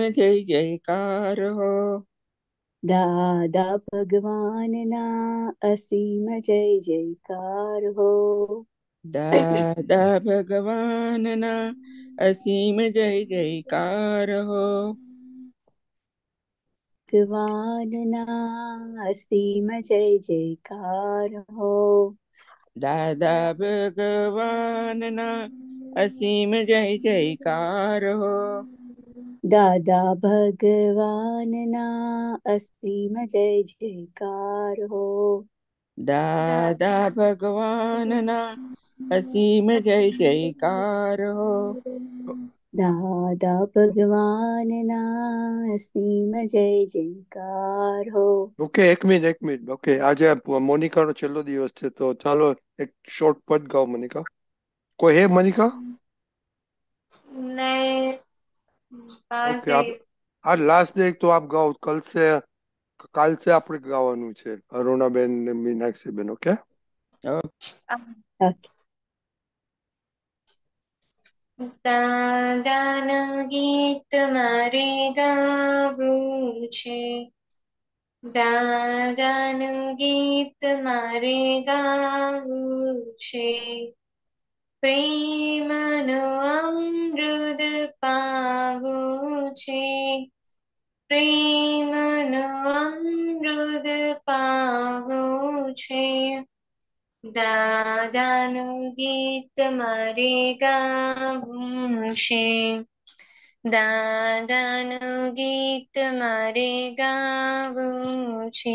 जय जयकार हो दादा भगवान ना असीम जय जयकार हो दादा भगवान ना असीम जय जयकार हो भगवान ना असीम जय जयकार हो दादा भगवान ना असीम जय जयकार हो दादा भगवान ना असीम जय जयकार हो दादा भगवान ना असीम जय जयकार हो दादा भगवान ना असीम जय जयकार हो ओके एक मिनट एक मिनट ओके आज मोनिका नो चलो दिवस थे तो चलो एक शॉर्ट पद गाओ मोनिका कोई है मोनिका नहीं ઓકે આપ આ લાસ્ટ એક તો આપ ગાઓ કલ સે કાલ સે આપણે ગાવાનું છે અરુણા બેન ને મીનાક્ષી બેન ઓકે દાદાનું ગીત મારે ગાવું છે દાદાનું ગીત મારે ગાવું છે પ્રેમનો અમૃત પાવું છે પ્રેમનો અમૃત પાવું છે દાદાનું ગીત મારે ગાવું છે દાદાનું ગીત મારે ગાવું છે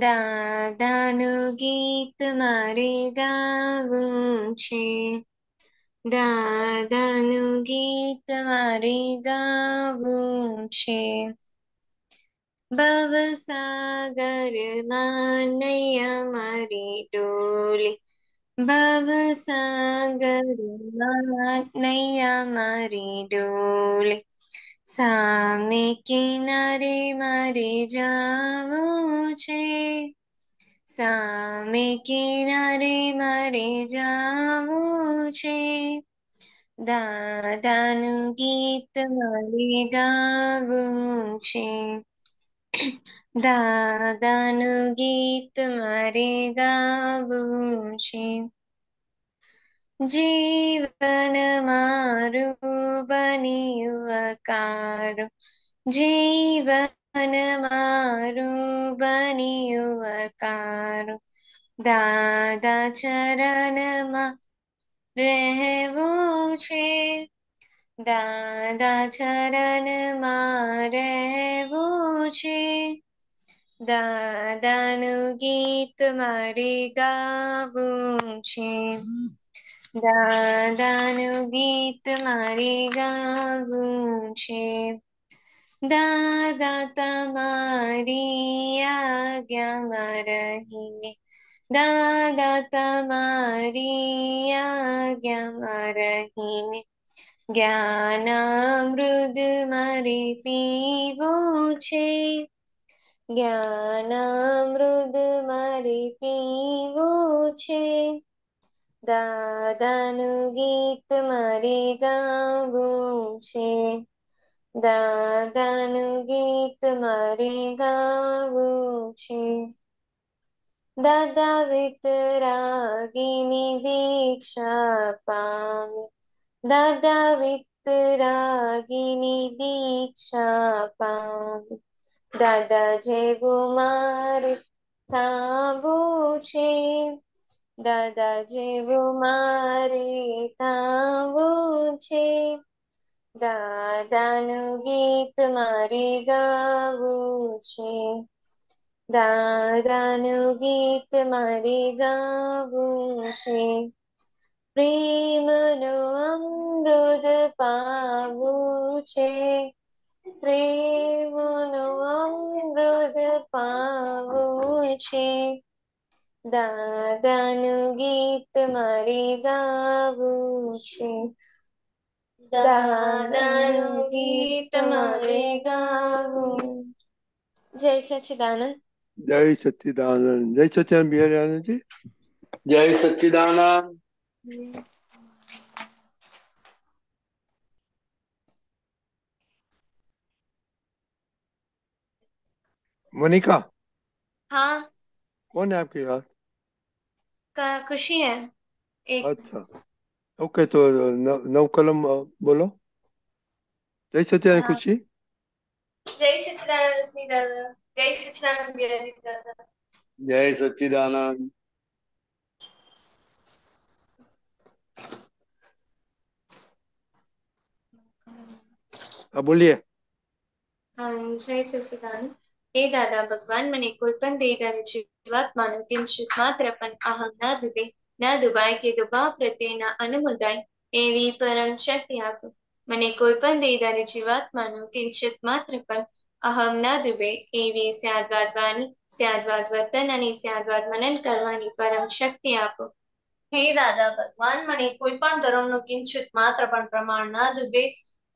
દાદાનું ગીત મારે ગાવું છે દાદાનું ગીત મારે ગાવું છે ભવસાગરમાં નૈયા મારી ડોલી ભવસાગરમાં નૈયા મારી ડોલી સામે કિનારે મારે જાવું છે સામે કિનારે મારે જાવું છે દાદાનું ગીત મારે ગાવું છે દાદાનું ગીત મારે ગાવું છે जीवन मारू बनी युवकार जीवन मारू बनी युवकार दादा चरणમાં રહેવું दादा चरण ચરણમાં રહેવું दादा नु गीत મારે ગાવું છે દાદાનું ગીત મારે ગાવું છે દાદા તમારી આજ્ઞામાં રહીને દાદા તમારી આજ્ઞામાં રહીને જ્ઞાનામૃત મારે પીવું છે જ્ઞાનામૃત મારે પીવું છે દાદાનું ગીત મારે ગાવું છે દાદાનું ગીત મારે ગાવું છે દાદા વિતરાગીની દીક્ષા પામી દાદા વિતરાગીની દીક્ષા પામી દાદા જે ગુમાર થાવું છે दादा जेवु मारी तावु छे दादानु गीत मारी गावु छे दादानु गीत मारी गावु छे प्रेमनो अमृत पावु छे प्रेमनो अमृत पावु छे दादानु गीत मारी गावे दादानु गीत मारे गावे जय सच्चिदानंद जय सच्चिदानंद जय सच्चिदानंद बिहारी आनंद जी जय सच्चिदानंद मोनिका हाँ कौन है आपके यार खुशी है एक अच्छा ओके तो नौ, कलम बोलो जय सत्यारायण हाँ। अ, खुशी जय सच्चिदानंद दादा जय सच्चिदानंद बिहारी दादा जय सच्चिदानंद हाँ, बोलिए हाँ जय सच्चिदानंद હે દાદા ભગવાન મને કોઈ પણ દેહદાર જીવાત્માનું કિંચિત માત્ર પણ અહમ ના ડૂબે ના દુબાય કે દુભાવ પ્રત્યેના અનુમુદાય એવી પરમ શક્તિ આપો મને કોઈ પણ દેહદાર જીવાત્માનું કિંચિત માત્ર પણ અહમ ના દુબે એવી સ્યાદવાદ વાણી સ્યાદવાદ વર્તન અને સ્યાદવાદ મનન કરવાની પરમ શક્તિ આપો હે દાદા ભગવાન મને કોઈ પણ ધર્મનું કિંચિત માત્ર પણ પ્રમાણ ના દુબે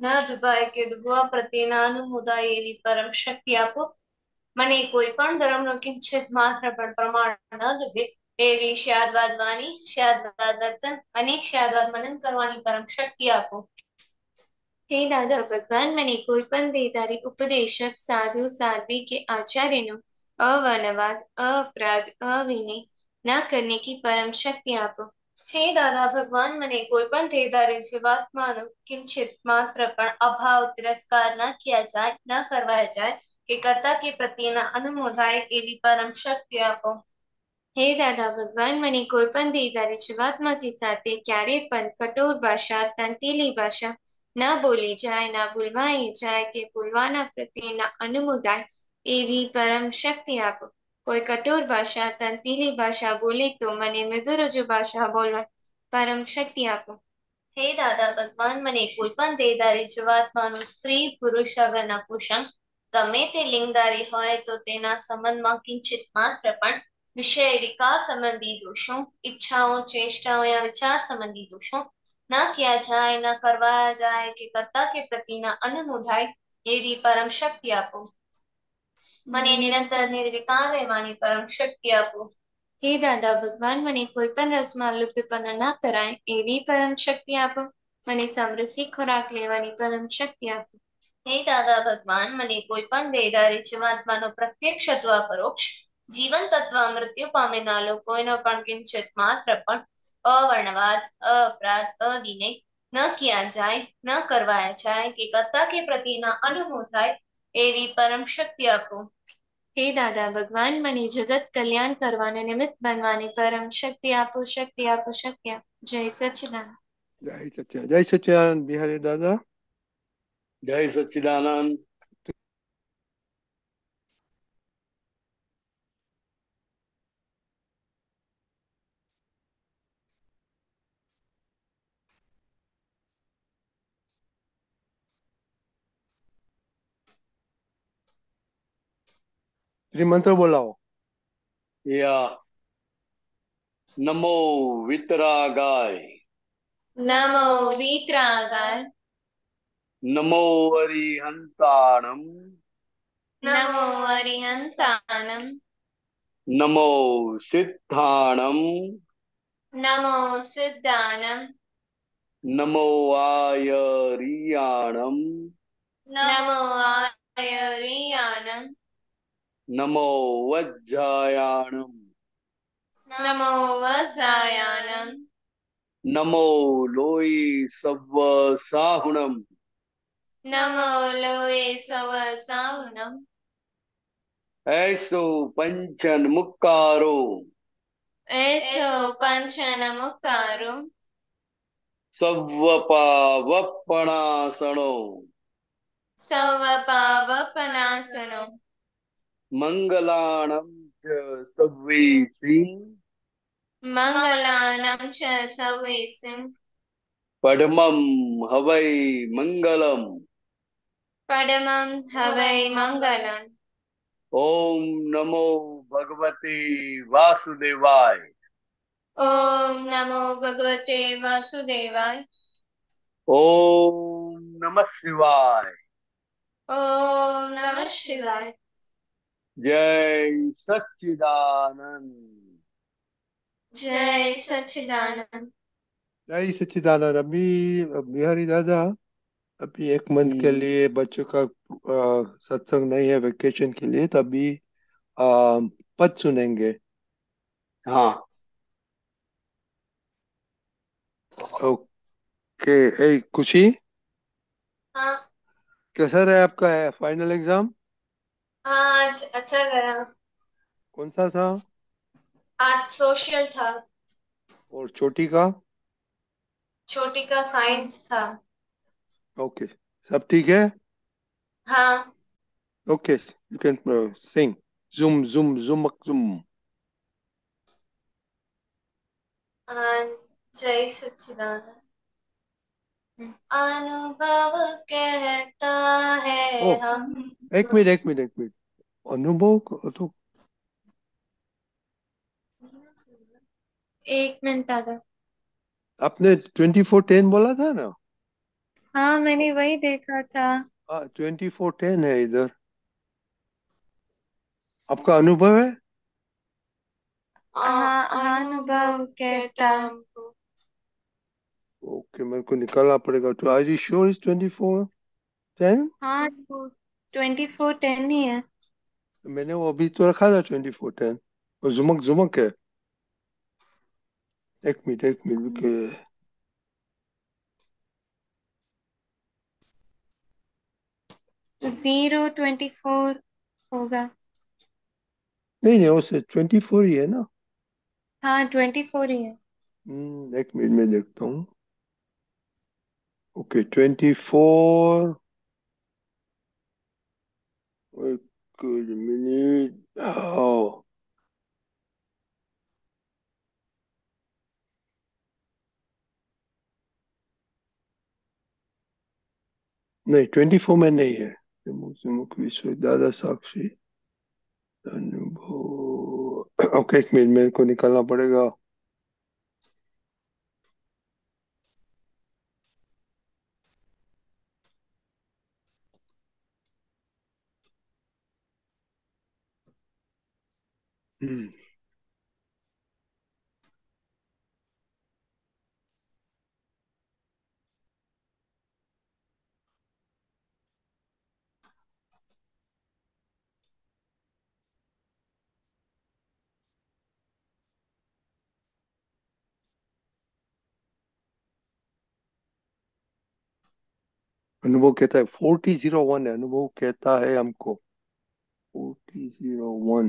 ના દુબાય કે દુબવા પ્રત્યેના અનુમોદાય એવી પરમ શક્તિ આપો મને કોઈ પણ ધર્મનો કિંચિત માત્ર પણ પ્રમાણ ન દુભે એવી શ્યાદવાદ વાણી શ્યાદવાદ વર્તન અને શ્યાદવાદ મનન કરવાની પરમ શક્તિ આપો હે દાદા ભગવાન મને કોઈ પણ દેદારી ઉપદેશક સાધુ સાધ્વી કે આચાર્યનો અવનવાદ અપરાધ અવિનય ના કરને કી પરમ શક્તિ આપો હે દાદા ભગવાન મને કોઈ પણ દેદારી જીવાત્માનો કિંચિત માત્ર પણ અભાવ તિરસ્કાર ના ક્યાં જાય ન કરવા જાય કે કરતા કે પ્રત્યેના અનુમો એવી પરમ શક્તિ આપો હે દાદા ભગવાન મને કોઈ પણ દેદારી જીવાત્માથી સાથે ક્યારે પણ કઠોર ભાષા તંતીલી ભાષા ન બોલી જાય ના ભૂલવાઈ જાય કે ભૂલવાના પ્રત્યેના અનુમોદાય એવી પરમ શક્તિ આપો કોઈ કઠોર ભાષા તંતીલી ભાષા બોલે તો મને મૃદુરજુ ભાષા બોલવા પરમ શક્તિ આપો હે દાદા ભગવાન મને કોઈ પણ દેદારી જીવાત્માનું સ્ત્રી પુરુષ આગળના પોષણ ગમે તે લિંગداری હોય તો તેના સંબંધમાં કંચિત માત્ર પણ વિશેયિકા સંબંધી દોષો ઈચ્છાઓ ચેષ્ટાઓ અથવા વિચાર સંબંધી દોષો ન કે આ જાય ન કરવા જાય કે કર્તા કે પ્રતિના અનમૂઢાય એવી પરમશક્તિ આપો મને નિરંતર નિર્વિકાર રે વાણી પરમશક્તિ આપો કે દાંતા ભગવાન મને કોઈ પણ રસમાં લુપ્ત પણ ન થરાય એવી પરમશક્તિ આપો મને સામ્રશિક ખોરાક લેવાની પરમશક્તિ આપો नहीं दादा भगवान मने कोई पन देदा प्रत्यक्ष तत्व परोक्ष जीवन तत्व मृत्यु पामे जगत कल्याण करवाने निमित्त बनवाने परम शक्ति आपो शक्ति आपो शक्ति जय सचिदान जय सचिदान जय सचिदान बिहारी दादा जय सच्चिदानंद मंत्र बोलाओ या नमो वितरागाय नमो वितरागाय नमो हरिहन्ताणम् नमो हरिहन्ताणम् नमो सिद्धाणम् नमो सिद्धाणम् नमो आयरीयाणम् नमो आयरीयाणम् नमो वज्रायाणम् नमो वज्रायाणम् नमो लोयि सव्वसाहुणम् नमो लोये सवसावनम ऐसो पंचन मुक्कारो ऐसो पंचन मुक्कारो सवपावपणासनो सवपावपणासनो मंगलाणं च सव्वेसी मंगलाणं च सव्वेसी पद्मं हवै मंगलम परमं हवै मङ्गलम् ॐ नमो भगवते वासुदेवाय ओम नमो भगवते वासुदेवाय ॐ नमः शिवाय ॐ नमः शिवाय जय सच्चिदानंद जय सच्चिदानंद जय सच्चिदानंद अभी बिहारी दादा अभी एक मंथ के हम्म। लिए बच्चों का सत्संग नहीं है वेकेशन के लिए तो अभी पद सुनेंगे हाँ ओके ए खुशी हाँ कैसा रहा आपका है फाइनल एग्जाम हाँ आज अच्छा गया कौन सा था आज सोशल था और छोटी का छोटी का साइंस था ओके सब ठीक है हाँ okay you can sing zoom zoom zoom zoom जय सचिदान अनुभव कहता है ओ, हम एक मिनट एक मिनट एक मिनट अनुभव तो एक मिनट आगे आपने ट्वेंटी फोर टेन बोला था ना हाँ मैंने वही देखा था हाँ, ट्वेंटी फोर टेन है इधर आपका अनुभव है हाँ, हाँ, अनुभव कहता हमको ओके मेरे को निकालना पड़ेगा तो I you sure is twenty four ten हाँ ट्वेंटी फोर टेन ही है मैंने वो अभी तो रखा था ट्वेंटी फोर टेन और जुमक जुमक है एक मिनट एक मिनट रुके जीरो ट्वेंटी फोर होगा नहीं नहीं उसे ट्वेंटी फोर ही है ना हाँ ट्वेंटी फोर ही है हम्म, एक मिनट में देखता हूँ ओके ट्वेंटी फोर एक मिनट हाँ नहीं ट्वेंटी फोर में नहीं है के मुख से मुख विश्व दादा साक्षी अनुभव ओके एक मिनट मेरे को पड़ेगा हम्म अनुभव कहता है फोर्टी जीरो वन अनुभव कहता है हमको forty zero one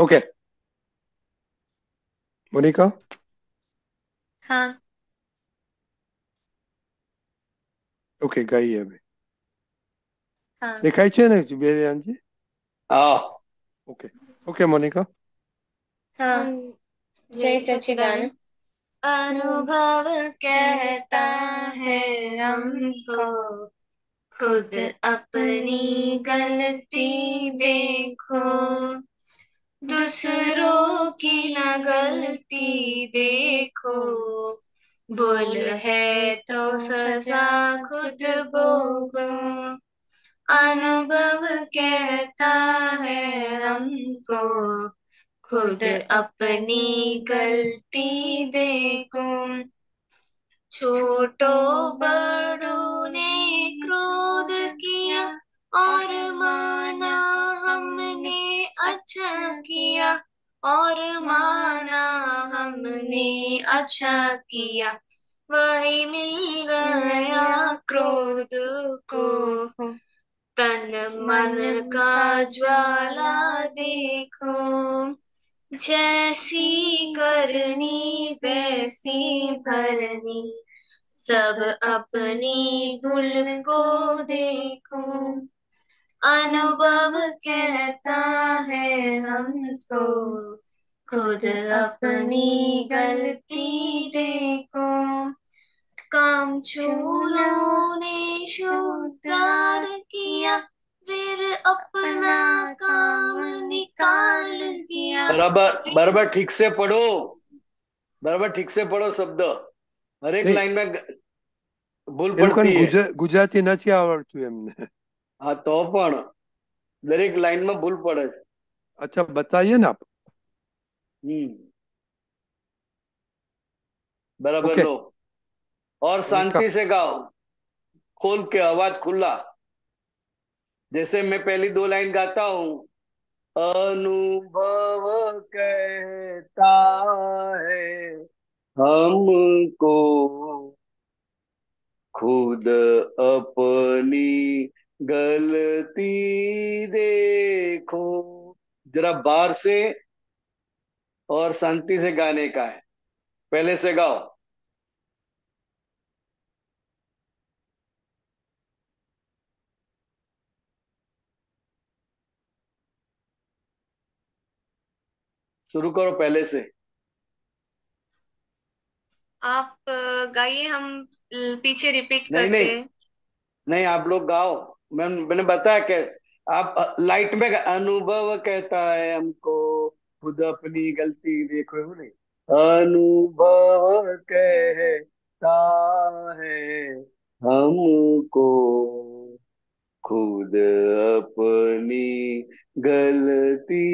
okay Monika हाँ ओके गई है अभी हाँ दिखाई चाहिए ना जी बेरे आंजी आ ओके ओके मोनिका हाँ जय सचिदानंद अनुभव कहता है हमको खुद अपनी गलती देखो दूसरों की ना गलती देखो भूल है तो सजा खुद भोगो अनुभव कहता है हमको खुद अपनी गलती देखो छोटो बड़ों ने क्रोध किया और माना हमने अच्छा किया और माना हमने अच्छा किया वही मिल गया क्रोध को तन मन का ज्वाला देखो जैसी करनी वैसी भरनी सब अपनी भूल को देखो अनुभव कहता है हमको खुद अपनी गलती देखो काम चूरों ने शुद्ध किया फिर अपना काम निकाल दिया बराबर बराबर ठीक से पढ़ो बराबर ठीक से पढ़ो शब्द हर एक तो लाइन में भूल पड़ती है गुजराती नहीं આવડતું हमने हाँ तो दर एक लाइन में भूल पड़े अच्छा बताइए ना आप हम्म। बराबर okay. लो और शांति से गाओ खोल के आवाज खुला जैसे मैं पहली दो लाइन गाता हूं अनुभव कहता है हमको खुद अपनी गलती देखो जरा बार से और शांति से गाने का है पहले से गाओ शुरू करो पहले से आप गाइए हम पीछे रिपीट करते नहीं, नहीं नहीं आप लोग गाओ मैं मैंने बताया कि आप लाइट में अनुभव कहता है हमको खुद अपनी गलती देखो नहीं अनुभव कहता है हमको खुद अपनी गलती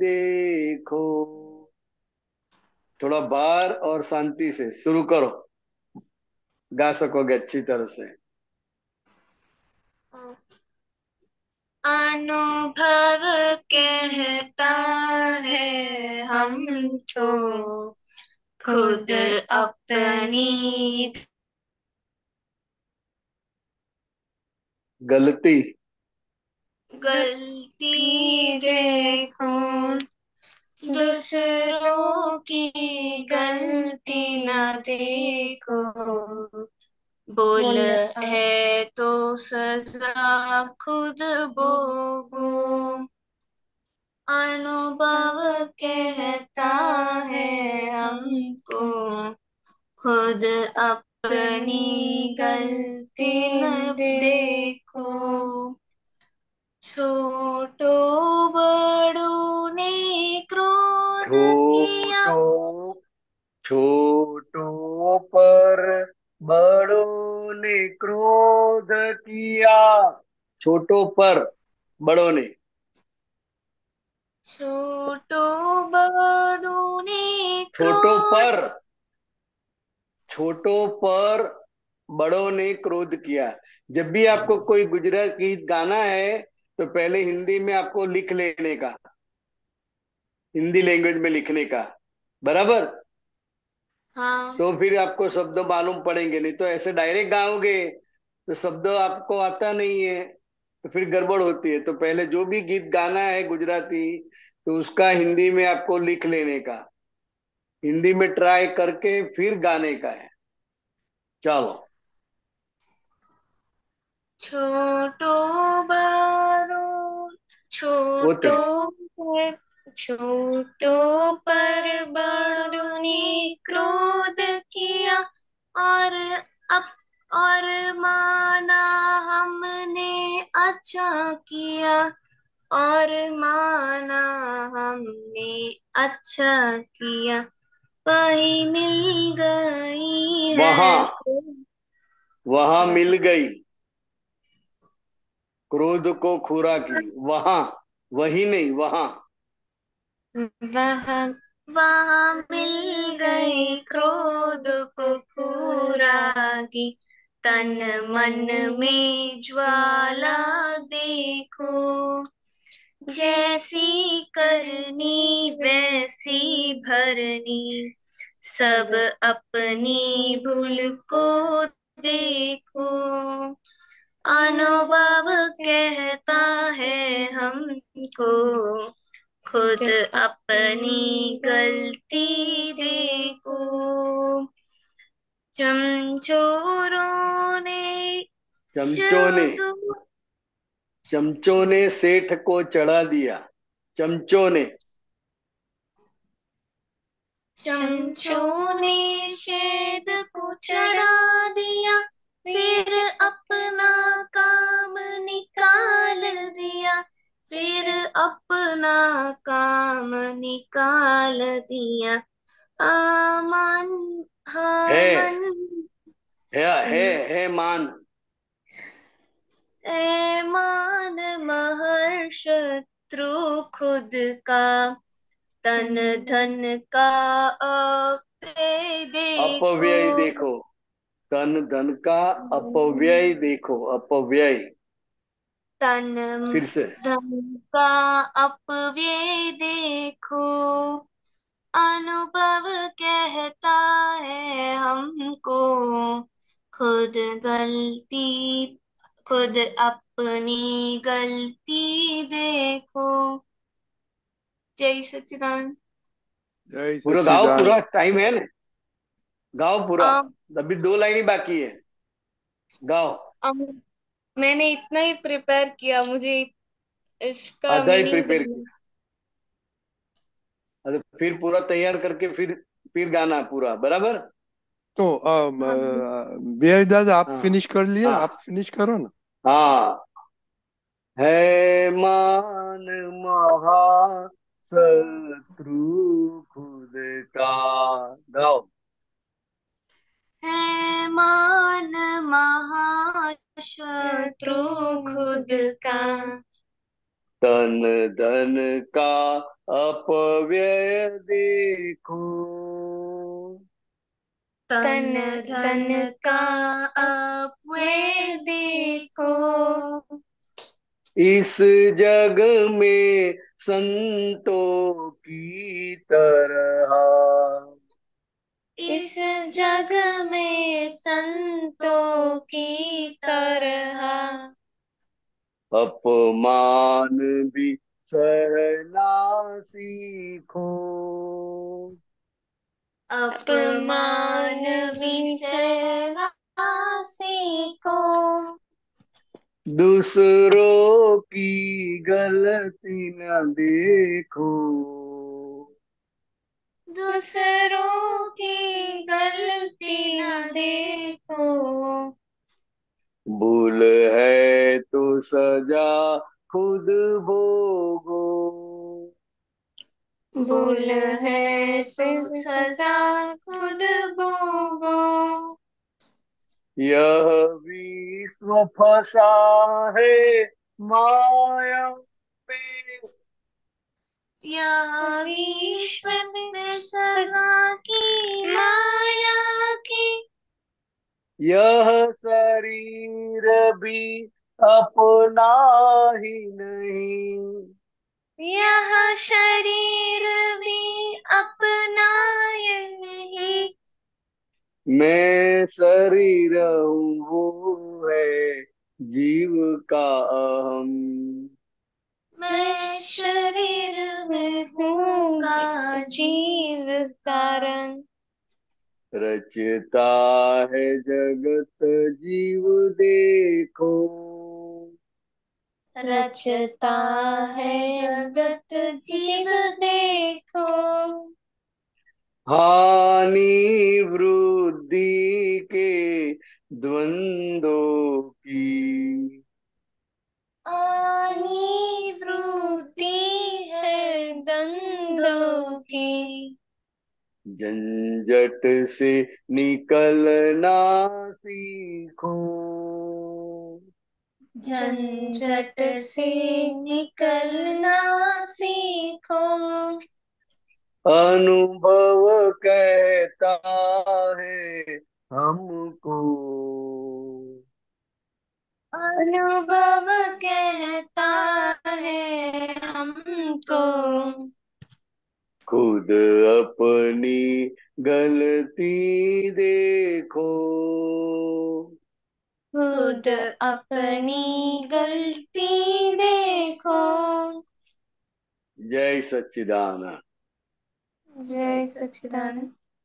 देखो थोड़ा बार और शांति से शुरू करो गा सकोगे अच्छी तरह से अनुभव कहता है हम तो खुद अपनी गलती गलती देखो दूसरों की गलती ना देखो बोल है तो सजा खुद बोगो अनुभव कहता है हमको खुद अप अपनी गलती न देखो छोटो बड़ों ने क्रोध किया छोटो पर बड़ों ने क्रोध किया छोटो पर बड़ों ने छोटो बड़ों ने छोटो पर छोटों पर बड़ों ने क्रोध किया जब भी आपको कोई गुजरात गीत गाना है तो पहले हिंदी में आपको लिख लेने का हिंदी लैंग्वेज में लिखने का बराबर हाँ। तो फिर आपको शब्द मालूम पड़ेंगे नहीं तो ऐसे डायरेक्ट गाओगे तो शब्द आपको आता नहीं है तो फिर गड़बड़ होती है तो पहले जो भी गीत गाना है गुजराती तो उसका हिंदी में आपको लिख लेने का हिंदी में ट्राई करके फिर गाने का है चलो छोटो बारो छोटो छोटो पर बारो ने क्रोध किया और अब और माना हमने अच्छा किया और माना हमने अच्छा किया पाई मिल गई वहां वहां मिल गई क्रोध को खुरा की वहां वही नहीं वहां वहां वहां मिल गई क्रोध को खुरा की तन मन में ज्वाला देखो जैसी करनी वैसी भरनी सब अपनी भूल को देखो अनुभव कहता है हमको खुद अपनी गलती देखो चमचोरों ने चमचोरों ने चमचों ने सेठ को चढ़ा दिया चमचों ने चमचों ने शेद को चढ़ा दिया फिर अपना काम निकाल दिया फिर अपना काम निकाल दिया आ पद का तन हम्म। धन का अपव्यय देखो अपव्यय देखो तन धन का अपव्यय हम्म। देखो अपव्यय तन फिर से धन का अपव्यय देखो अनुभव कहता है हमको खुद गलती खुद अपनी गलती देखो जय सचिदान पूरा गाँव पूरा टाइम है ना गाँव पूरा अभी दो लाइन ही बाकी है गाँव मैंने इतना ही प्रिपेयर किया मुझे इसका आधा ही प्रिपेयर किया अरे फिर पूरा तैयार करके फिर फिर गाना पूरा बराबर तो बीआई हाँ। दादा आप हाँ, फिनिश कर लिए हाँ, आप फिनिश करो ना हाँ है मान महा शत्रु खुद का गाओ है मान महाशत्रु खुद का तन धन का अपव्यय देखो तन धन का अपव्यय देखो इस जग में संतों की तरह इस जग में संतों की तरह अपमान भी सहना सीखो अपमान भी सहना सीखो दूसरों की गलती न देखो दूसरों की गलती न देखो भूल है तो सजा खुद भोगो भूल है तो सजा खुद भोगो यह विश्व फसा है माया में यह की माया की यह शरीर भी अपना ही नहीं यह शरीर भी अपना ही नहीं मैं शरीर हूँ वो है जीव का अहम मैं शरीर में हूँगा जीव कारण रचता है जगत जीव देखो रचता है जगत जीव देखो हानि वृद्धि के द्वंदो की हानि वृद्धि है द्वंदो की झंझट से निकलना सीखो झंझट से निकलना सीखो अनुभव कहता है हमको अनुभव कहता है हमको खुद अपनी गलती देखो खुद अपनी गलती देखो जय सच्चिदानंद जय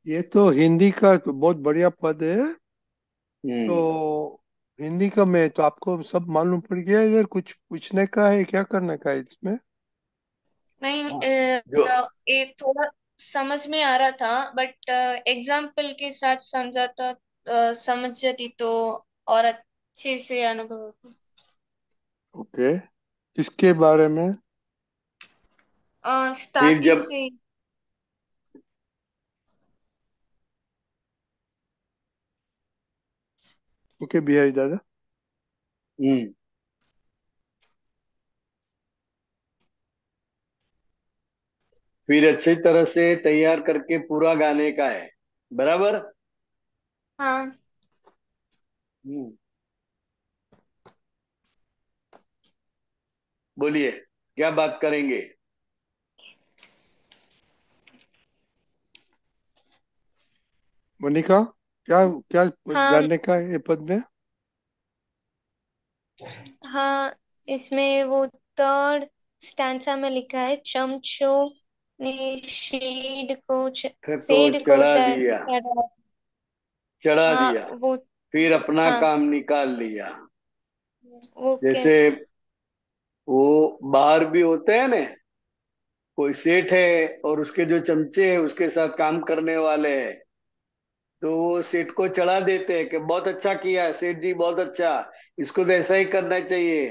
ये तो हिंदी का तो बहुत बढ़िया पद है हम्म। तो हिंदी का मैं तो आपको सब मालूम पड़ गया इधर कुछ पूछने का है क्या करने का है इसमें नहीं ए, हाँ, ए, थोड़ा समझ में आ रहा था बट एग्जाम्पल के साथ समझाता समझ जाती तो और अच्छे से अनुभव ओके okay. किसके बारे में आ, स्टार्टिंग जब से ओके बिहारी दादा हम्म फिर अच्छी तरह से तैयार करके पूरा गाने का है बराबर हाँ हम्म। बोलिए क्या बात करेंगे मोनिका क्या क्या हम हाँ। जानने का है पद में हाँ इसमें वो थर्ड स्टैंसा में लिखा है चमचो ने शेड को तो सेड को चढ़ा तर, दिया चढ़ा चढ़ा हाँ दिया वो फिर अपना हाँ काम निकाल लिया वो जैसे कैसे वो बाहर भी होते हैं ना कोई सेठ है और उसके जो चमचे हैं उसके साथ काम करने वाले हैं तो वो सेठ को चढ़ा देते हैं कि बहुत अच्छा किया है सेठ जी बहुत अच्छा इसको तो ऐसा ही करना चाहिए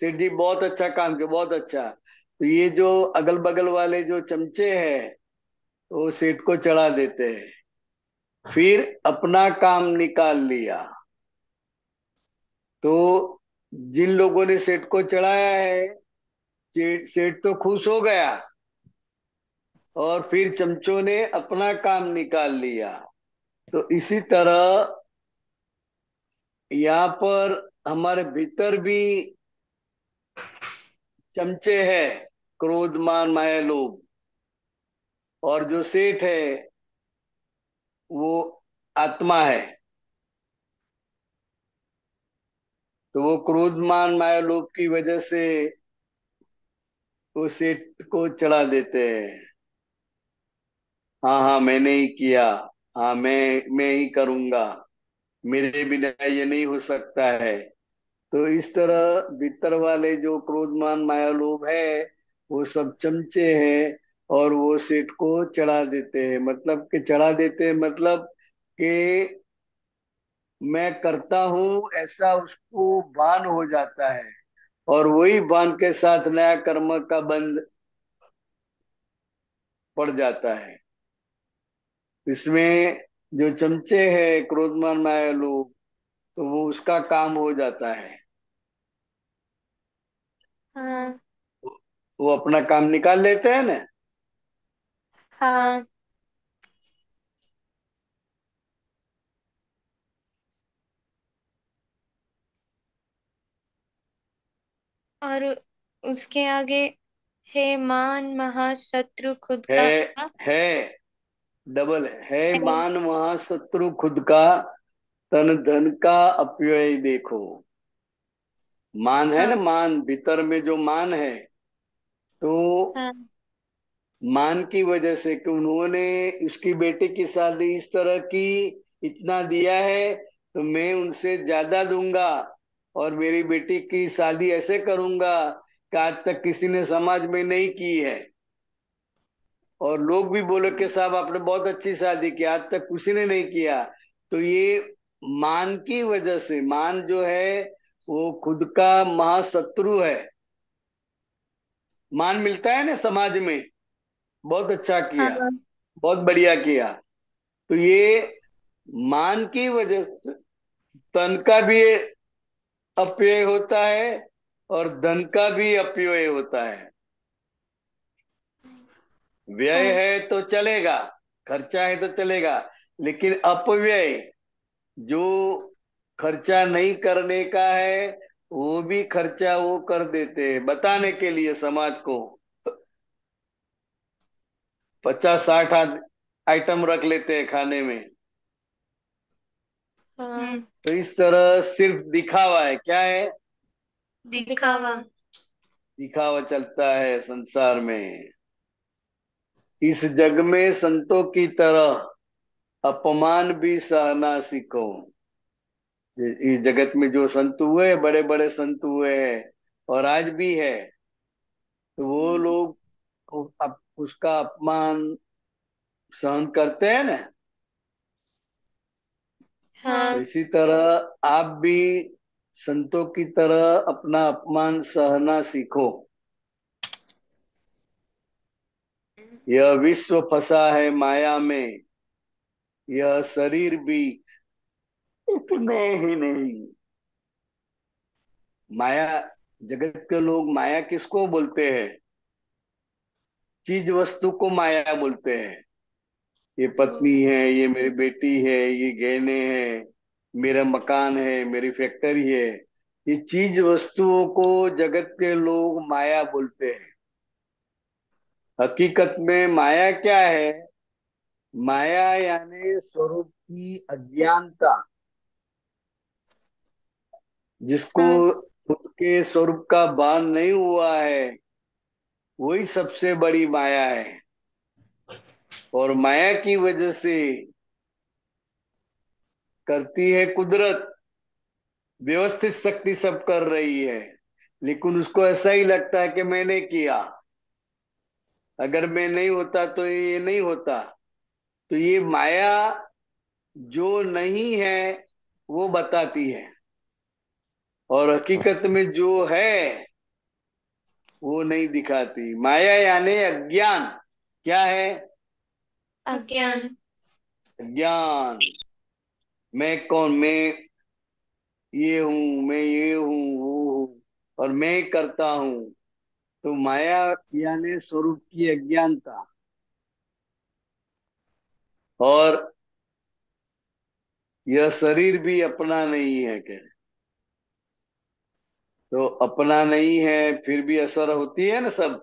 सेठ जी बहुत अच्छा काम किया बहुत अच्छा तो ये जो अगल बगल वाले जो चमचे हैं तो वो सेठ को चढ़ा देते हैं फिर अपना काम निकाल लिया तो जिन लोगों ने सेठ को चढ़ाया है सेठ तो खुश हो गया और फिर चमचों ने अपना काम निकाल लिया तो इसी तरह यहाँ पर हमारे भीतर भी चमचे हैं क्रोध मान माया लोभ और जो सेठ है वो आत्मा है तो वो क्रोध मान माया लोभ की वजह से वो सेठ को चढ़ा देते हैं हाँ हाँ मैंने ही किया हाँ मैं मैं ही करूंगा मेरे बिना ये नहीं हो सकता है तो इस तरह भीतर वाले जो क्रोधमान माया लोभ है वो सब चमचे हैं और वो सेठ को चढ़ा देते हैं मतलब कि चढ़ा देते हैं मतलब कि मैं करता हूं ऐसा उसको बान हो जाता है और वही बान के साथ नया कर्म का बंद पड़ जाता है इसमें जो चमचे है क्रोधमान माया लोग तो वो उसका काम हो जाता है हाँ वो अपना काम निकाल लेते हैं ना हाँ और उसके आगे हे मान महाशत्रु खुद है, है डबल है, हम्म। मान वहां शत्रु खुद का तन धन का अपव्यय देखो मान है ना हाँ। मान भीतर में जो मान है तो हाँ। मान की वजह से कि उन्होंने उसकी बेटी की शादी इस तरह की इतना दिया है तो मैं उनसे ज्यादा दूंगा और मेरी बेटी की शादी ऐसे करूंगा कि आज तक किसी ने समाज में नहीं की है और लोग भी बोले कि साहब आपने बहुत अच्छी शादी की आज तक किसी ने नहीं किया तो ये मान की वजह से मान जो है वो खुद का महाशत्रु है मान मिलता है ना समाज में बहुत अच्छा किया हाँ, हाँ। बहुत बढ़िया किया तो ये मान की वजह से तन का भी अपव्यय होता है और धन का भी अपव्यय होता है व्यय हाँ। है तो चलेगा खर्चा है तो चलेगा लेकिन अपव्यय जो खर्चा नहीं करने का है वो भी खर्चा वो कर देते हैं बताने के लिए समाज को पचास साठ आइटम रख लेते हैं खाने में हाँ। हम्म। तो इस तरह सिर्फ दिखावा है क्या है दिखावा दिखावा चलता है संसार में इस जग में संतों की तरह अपमान भी सहना सीखो इस जगत में जो संत हुए बड़े बड़े संत हुए हैं और आज भी है तो वो हम्म। लोग उसका अपमान सहन करते हैं ना हाँ। तो इसी तरह आप भी संतों की तरह अपना अपमान सहना सीखो यह विश्व फंसा है माया में यह शरीर भी इतने ही नहीं माया जगत के लोग माया किसको बोलते हैं चीज वस्तु को माया बोलते हैं ये पत्नी है ये मेरी बेटी है ये गहने हैं मेरा मकान है मेरी फैक्ट्री है ये चीज वस्तुओं को जगत के लोग माया बोलते हैं हकीकत में माया क्या है माया यानी स्वरूप की अज्ञानता जिसको हाँ। खुद के स्वरूप का बान नहीं हुआ है वही सबसे बड़ी माया है और माया की वजह से करती है कुदरत व्यवस्थित शक्ति सब कर रही है लेकिन उसको ऐसा ही लगता है कि मैंने किया अगर मैं नहीं होता तो ये नहीं होता तो ये माया जो नहीं है वो बताती है और हकीकत में जो है वो नहीं दिखाती माया यानी अज्ञान क्या है अज्ञान अज्ञान मैं कौन मैं ये हूं मैं ये हूं वो हूं और मैं करता हूं तो माया यानी स्वरूप की अज्ञानता और यह शरीर भी अपना नहीं है कह तो अपना नहीं है फिर भी असर होती है ना सब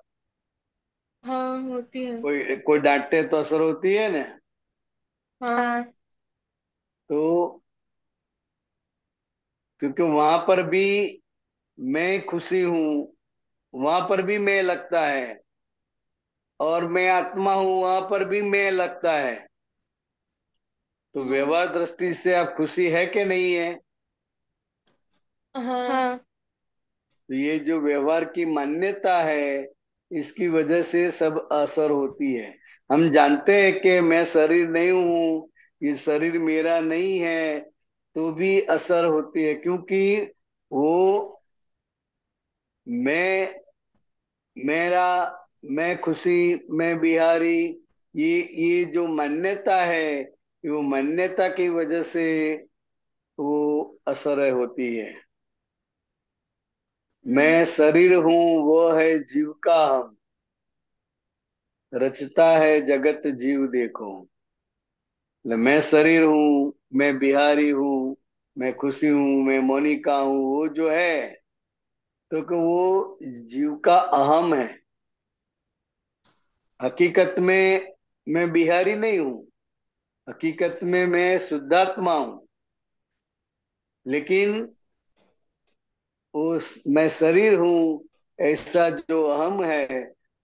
हाँ होती है कोई कोई डांटे तो असर होती है ना हाँ तो क्योंकि वहां पर भी मैं खुशी हूं वहां पर भी मैं लगता है और मैं आत्मा हूं वहां पर भी मैं लगता है तो व्यवहार दृष्टि से आप खुशी है कि नहीं है हाँ।, हाँ। तो ये जो व्यवहार की मान्यता है इसकी वजह से सब असर होती है हम जानते हैं कि मैं शरीर नहीं हूँ ये शरीर मेरा नहीं है तो भी असर होती है क्योंकि वो मैं मेरा मैं खुशी मैं बिहारी ये ये जो मान्यता है वो मान्यता की वजह से वो असर होती है मैं शरीर हूं वो है जीव का हम रचता है जगत जीव देखो मैं शरीर हूं मैं बिहारी हूं मैं खुशी हूं मैं मोनिका हूं वो जो है तो कि वो जीव का अहम है हकीकत में मैं बिहारी नहीं हूं हकीकत में मैं शुद्धात्मा हूं लेकिन उस मैं शरीर हूं ऐसा जो अहम है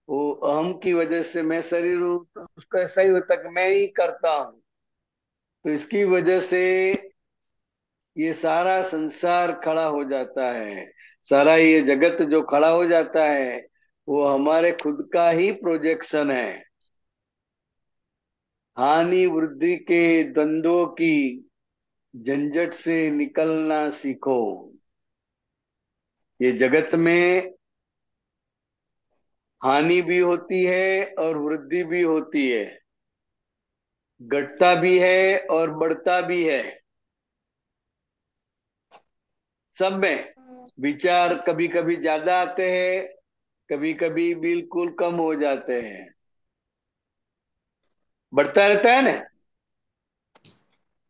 वो अहम की वजह से मैं शरीर हूं तो उसको ऐसा ही होता कि मैं ही करता हूं तो इसकी वजह से ये सारा संसार खड़ा हो जाता है सारा ये जगत जो खड़ा हो जाता है वो हमारे खुद का ही प्रोजेक्शन है हानि वृद्धि के द्वंद्वों की झंझट से निकलना सीखो ये जगत में हानि भी होती है और वृद्धि भी होती है घटता भी है और बढ़ता भी है सब में विचार कभी कभी ज्यादा आते हैं कभी कभी बिल्कुल कम हो जाते हैं बढ़ता रहता है ना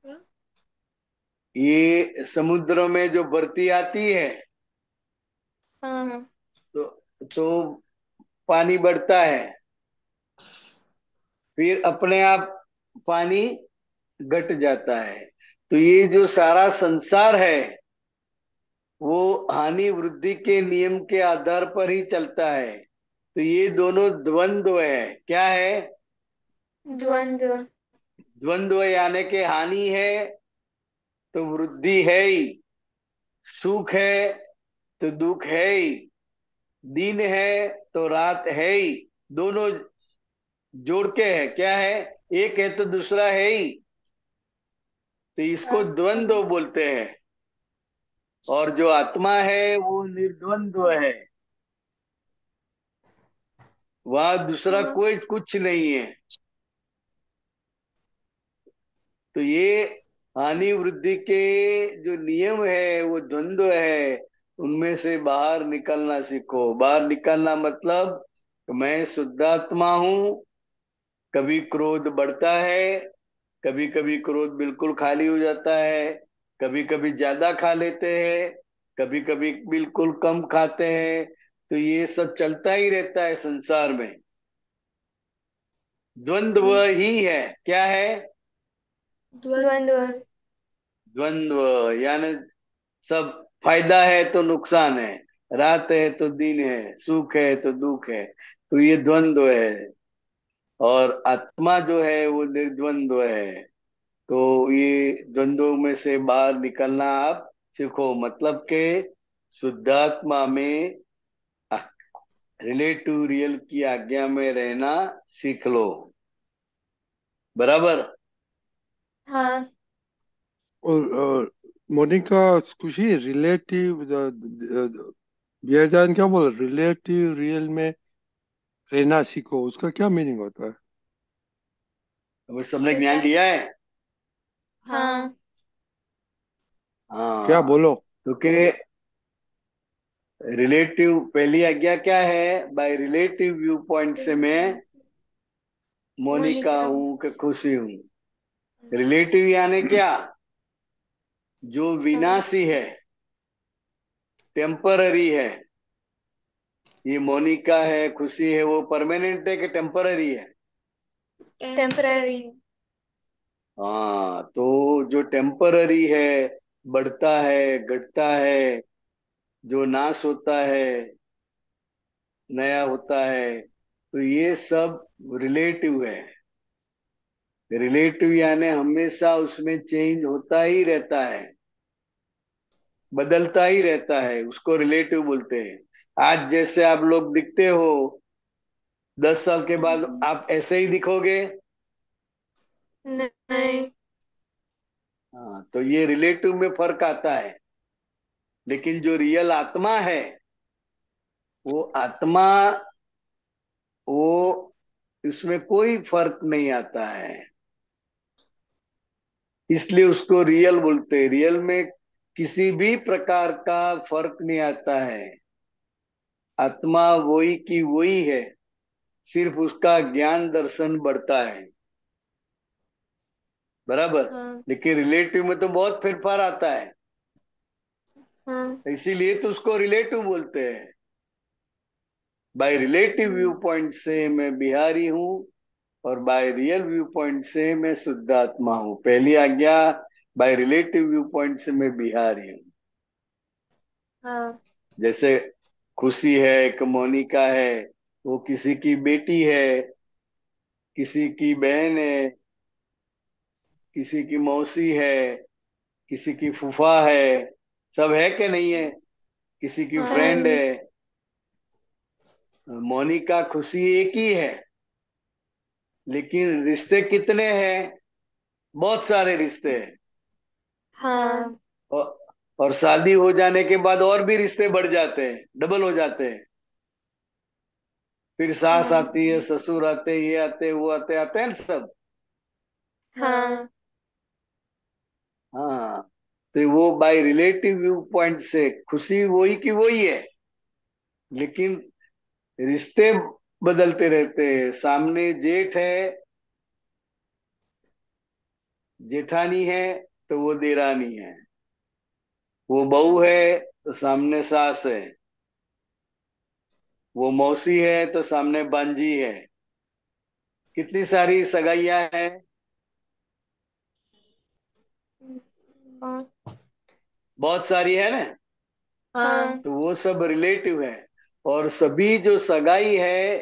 हाँ। ये समुद्र में जो बर्ती आती है हाँ, हाँ। तो तो पानी बढ़ता है फिर अपने आप पानी घट जाता है तो ये जो सारा संसार है वो हानि वृद्धि के नियम के आधार पर ही चलता है तो ये दोनों द्वंद्व है क्या है द्वंद्व द्वंद्व यानी के हानि है तो वृद्धि है ही सुख है तो दुख है ही दिन है तो रात है ही दोनों जोड़ के है क्या है एक है तो दूसरा है ही तो इसको हाँ। द्वंद्व बोलते हैं और जो आत्मा है वो निर्द्वंद्व है वह दूसरा हाँ। कोई कुछ नहीं है तो ये हानि वृद्धि के जो नियम है वो द्वंद्व है उनमें से बाहर निकलना सीखो बाहर निकलना मतलब मैं शुद्धात्मा हूं कभी क्रोध बढ़ता है कभी कभी क्रोध बिल्कुल खाली हो जाता है कभी कभी ज्यादा खा लेते हैं कभी कभी बिल्कुल कम खाते हैं तो ये सब चलता ही रहता है संसार में द्वंद्व हम्म। ही है क्या है द्वंद्व द्वंद्व यानी सब फायदा है तो नुकसान है रात है तो दिन है सुख है तो दुख है तो ये द्वंद्व है और आत्मा जो है वो निर्द्वंद्व है तो ये द्वंद्व में से बाहर निकलना आप सीखो मतलब के शुद्धात्मा में रिलेट टू रियल की आज्ञा में रहना सीख लो बराबर हाँ मोनिका खुशी रिलेटिव बियाजान क्या बोल रिलेटिव रियल में रहना सीखो उसका क्या मीनिंग होता है सबने अच्छा। ज्ञान दिया है हाँ।, हाँ क्या बोलो तो क्योंकि रिलेटिव पहली आज्ञा क्या है बाय रिलेटिव व्यू पॉइंट से मैं मोनिका मोनिका हूं कि खुशी हूं रिलेटिव यानी क्या जो विनाशी है टेम्पररी है ये मोनिका है खुशी है वो परमानेंट है कि टेम्पररी है टेम्पररी हाँ तो जो टेम्पररी है बढ़ता है घटता है जो नाश होता है नया होता है तो ये सब रिलेटिव है रिलेटिव यानी हमेशा उसमें चेंज होता ही रहता है बदलता ही रहता है उसको रिलेटिव बोलते हैं आज जैसे आप लोग दिखते हो दस साल के बाद हम्म। आप ऐसे ही दिखोगे हाँ तो ये रिलेटिव में फर्क आता है लेकिन जो रियल आत्मा है वो आत्मा वो इसमें कोई फर्क नहीं आता है इसलिए उसको रियल बोलते हैं रियल में किसी भी प्रकार का फर्क नहीं आता है आत्मा वही की वही है सिर्फ उसका ज्ञान दर्शन बढ़ता है बराबर हाँ। लेकिन रिलेटिव में तो बहुत फेरफार आता है हाँ। इसीलिए तो उसको रिलेटिव बोलते हैं बाय रिलेटिव व्यू पॉइंट से मैं बिहारी हूँ और बाय रियल व्यू पॉइंट से मैं शुद्धात्मा हूँ पहली आज्ञा बाय रिलेटिव व्यू पॉइंट से मैं बिहारी हूँ हाँ। जैसे खुशी है एक मोनिका है वो किसी की बेटी है किसी की बहन है किसी की मौसी है किसी की फुफा है सब है कि नहीं है किसी की फ्रेंड हाँ है मोनिका खुशी एक ही है लेकिन रिश्ते कितने हैं बहुत सारे रिश्ते हैं हाँ। और, और शादी हो जाने के बाद और भी रिश्ते बढ़ जाते हैं डबल हो जाते हैं फिर सास हाँ। आती है ससुर आते ये आते वो आते आते हैं सब हाँ। तो वो बाय रिलेटिव व्यू पॉइंट से खुशी वही की वही है लेकिन रिश्ते बदलते रहते हैं सामने जेठ है जेठानी है तो वो देरानी है वो बहू है तो सामने सास है वो मौसी है तो सामने बांजी है कितनी सारी सगाइया है बहुत सारी है ना हाँ। तो वो सब रिलेटिव है और सभी जो सगाई है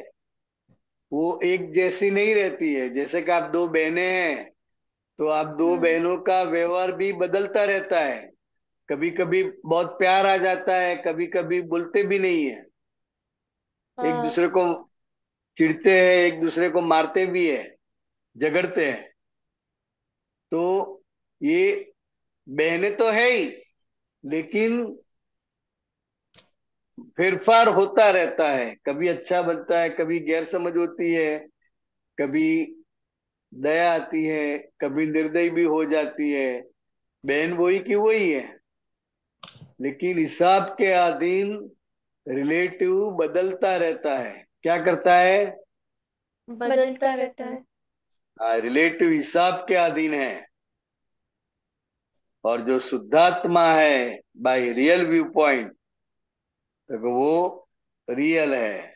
वो एक जैसी नहीं रहती है जैसे कि आप दो बहने हैं तो आप दो हाँ। बहनों का व्यवहार भी बदलता रहता है कभी कभी बहुत प्यार आ जाता है कभी कभी बोलते भी नहीं है हाँ। एक दूसरे को चिढ़ते हैं एक दूसरे को मारते भी है झगड़ते हैं तो ये बहने तो है ही लेकिन फेरफार होता रहता है कभी अच्छा बनता है कभी गैर समझ होती है कभी दया आती है कभी निर्दयी भी हो जाती है बहन वही की वही है लेकिन हिसाब के अधीन रिलेटिव बदलता रहता है क्या करता है बदलता रहता है हाँ, रिलेटिव हिसाब के अधीन है और जो शुद्धात्मा है बाय रियल व्यू पॉइंट तो वो रियल है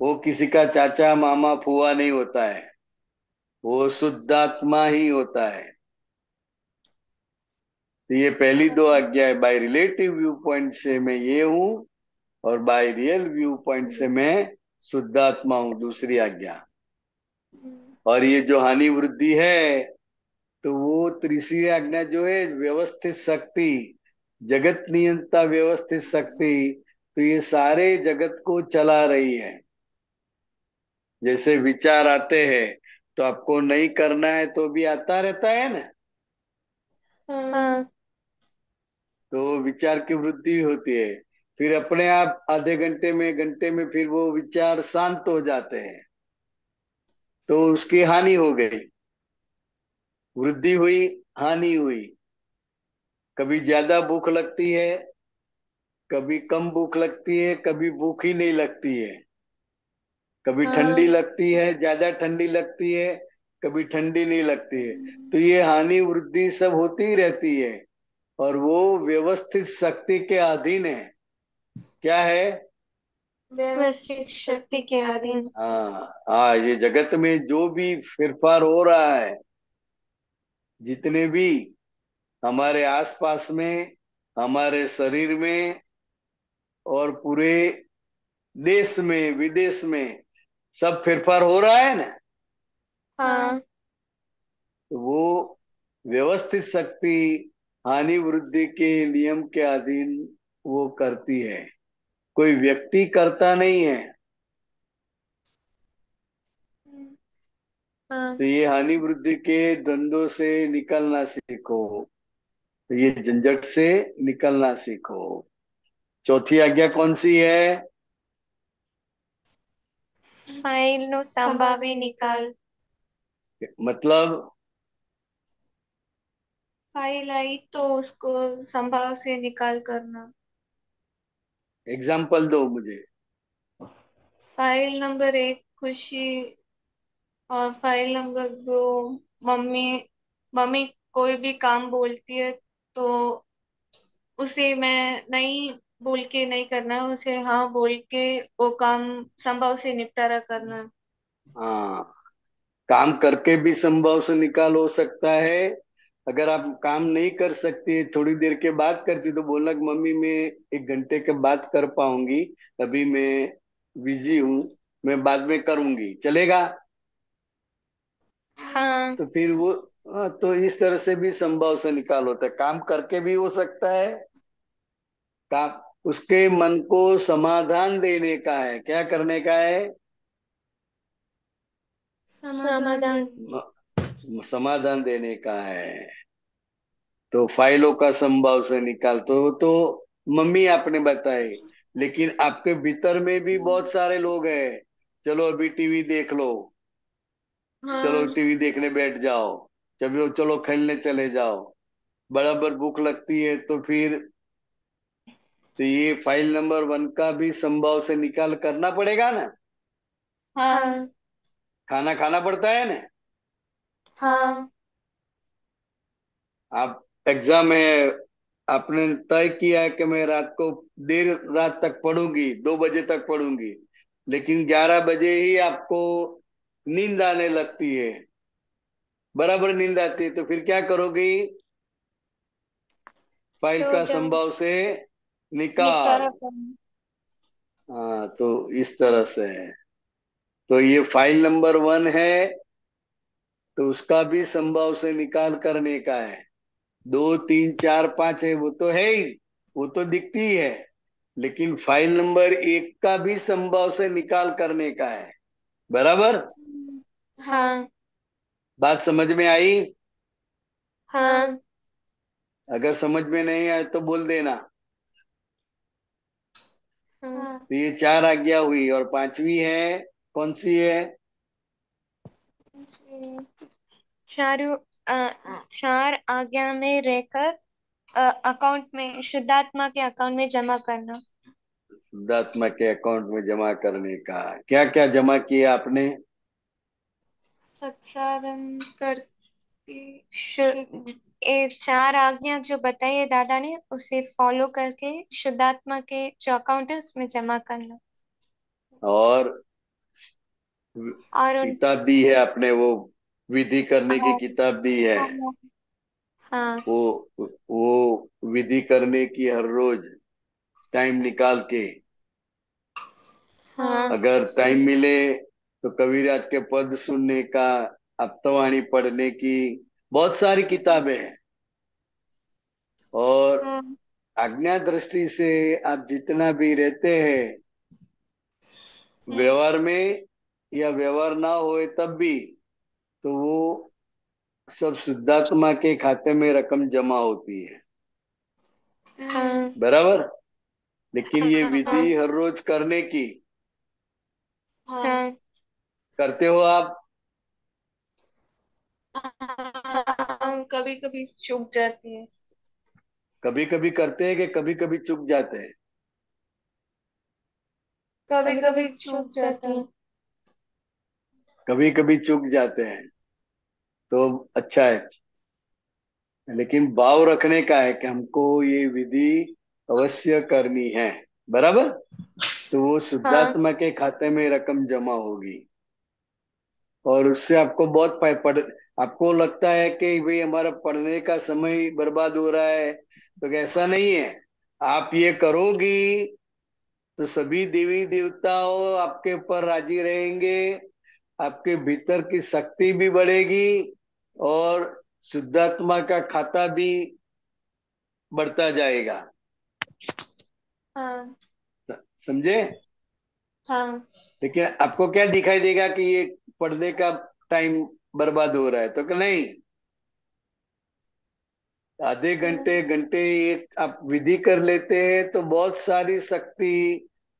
वो किसी का चाचा मामा फुआ नहीं होता है वो शुद्धात्मा ही होता है तो ये पहली दो आज्ञा है बाय रिलेटिव व्यू पॉइंट से मैं ये हूं और बाय रियल व्यू पॉइंट से मैं शुद्धात्मा हूं दूसरी आज्ञा हम्म। और ये जो हानि वृद्धि है तो वो त्रिश्री आज्ञा जो है व्यवस्थित शक्ति जगत नियंता व्यवस्थित शक्ति तो ये सारे जगत को चला रही है जैसे विचार आते हैं तो आपको नहीं करना है तो भी आता रहता है ना हाँ। तो विचार की वृद्धि होती है फिर अपने आप आधे घंटे में घंटे में फिर वो विचार शांत हो जाते हैं तो उसकी हानि हो गई वृद्धि हुई हानि हुई कभी ज्यादा भूख लगती है कभी कम भूख लगती है कभी भूख ही नहीं लगती है कभी ठंडी हाँ। लगती है ज्यादा ठंडी लगती है कभी ठंडी नहीं लगती है तो ये हानि वृद्धि सब होती ही रहती है और वो व्यवस्थित शक्ति के अधीन है क्या है व्यवस्थित शक्ति के अधीन हाँ हाँ ये जगत में जो भी फिरफार हो रहा है जितने भी हमारे आसपास में हमारे शरीर में और पूरे देश में विदेश में सब फेरफार हो रहा है ना हाँ। तो वो व्यवस्थित शक्ति हानि वृद्धि के नियम के अधीन वो करती है कोई व्यक्ति करता नहीं है हाँ। तो ये हानि वृद्धि के द्वंद्व से निकलना सीखो तो ये झंझट से निकलना सीखो चौथी आज्ञा कौन सी है निकाल मतलब फाइल आई तो उसको संभाव से निकाल करना एग्जाम्पल दो मुझे फाइल नंबर एक खुशी और फाइल नंबर दो मम्मी मम्मी कोई भी काम बोलती है तो उसे मैं नहीं बोल के नहीं करना है उसे हाँ बोल के वो काम संभव से निपटारा करना है हाँ काम करके भी संभव से निकाल हो सकता है अगर आप काम नहीं कर सकती थोड़ी देर के बाद करती तो बोलना कि मम्मी मैं एक घंटे के बाद कर पाऊंगी अभी मैं बिजी हूँ मैं बाद में करूंगी चलेगा हाँ तो फिर वो हाँ, तो इस तरह से भी संभव से निकाल होता है काम करके भी हो सकता है काम उसके मन को समाधान देने का है क्या करने का है समाधान समाधान देने का है तो फाइलों का संभव से निकाल तो तो मम्मी आपने बताई लेकिन आपके भीतर में भी बहुत सारे लोग हैं चलो अभी टीवी देख लो चलो हाँ। टीवी देखने बैठ जाओ कभी चलो खेलने चले जाओ बराबर भूख लगती है तो फिर तो ये फाइल नंबर वन का भी संभव से निकाल करना पड़ेगा ना हाँ खाना खाना पड़ता है ना हाँ आप एग्जाम है आपने तय किया है कि मैं रात को देर रात तक पढ़ूंगी दो बजे तक पढ़ूंगी लेकिन ग्यारह बजे ही आपको नींद आने लगती है बराबर नींद आती है तो फिर क्या करोगी फाइल का संभव से निकाल हाँ तो इस तरह से है तो ये फाइल नंबर वन है तो उसका भी संभव से निकाल करने का है दो तीन चार पांच है वो तो है ही वो तो दिखती है लेकिन फाइल नंबर एक का भी संभव से निकाल करने का है बराबर हाँ बात समझ में आई हाँ अगर समझ में नहीं आए तो बोल देना हाँ तो ये चार आज्ञा हुई और पांचवी है कौन सी है चारों चार आज्ञा में रहकर अकाउंट में शुद्धात्मा के अकाउंट में जमा करना शुद्धात्मा के अकाउंट में जमा करने का क्या क्या जमा किया आपने सत्सारम कर ये चार आज्ञा जो बताई है दादा ने उसे फॉलो करके शुद्धात्मा के जो अकाउंट है उसमें जमा करना और और किताब दी है आपने वो विधि करने की हाँ। किताब दी है हाँ वो वो विधि करने की हर रोज टाइम निकाल के हाँ अगर टाइम मिले तो कविराज के पद सुनने का अप्तवाणी पढ़ने की बहुत सारी किताबें हैं और हाँ। आज्ञा दृष्टि से आप जितना भी रहते हैं व्यवहार में या व्यवहार ना होए तब भी तो वो सब शुद्धात्मा के खाते में रकम जमा होती है हाँ। बराबर लेकिन ये हाँ। विधि हर रोज करने की करते हो आप हाँ, कभी कभी चुप जाती है कभी कभी करते हैं कि कभी कभी चुप जाते हैं कभी कभी चुप जाते हैं कभी कभी चुक जाते हैं तो अच्छा है लेकिन भाव रखने का है कि हमको ये विधि अवश्य करनी है बराबर तो वो हाँ। शुद्धात्मा हाँ। के खाते में रकम जमा होगी और उससे आपको बहुत पढ़ आपको लगता है कि भाई हमारा पढ़ने का समय बर्बाद हो रहा है तो ऐसा नहीं है आप ये करोगी तो सभी देवी देवताओं आपके ऊपर राजी रहेंगे आपके भीतर की शक्ति भी बढ़ेगी और शुद्धात्मा का खाता भी बढ़ता जाएगा हाँ। समझे हाँ लेकिन आपको क्या दिखाई देगा कि ये पर्दे का टाइम बर्बाद हो रहा है तो कि नहीं आधे घंटे हम्म। घंटे एक आप विधि कर लेते हैं तो बहुत सारी शक्ति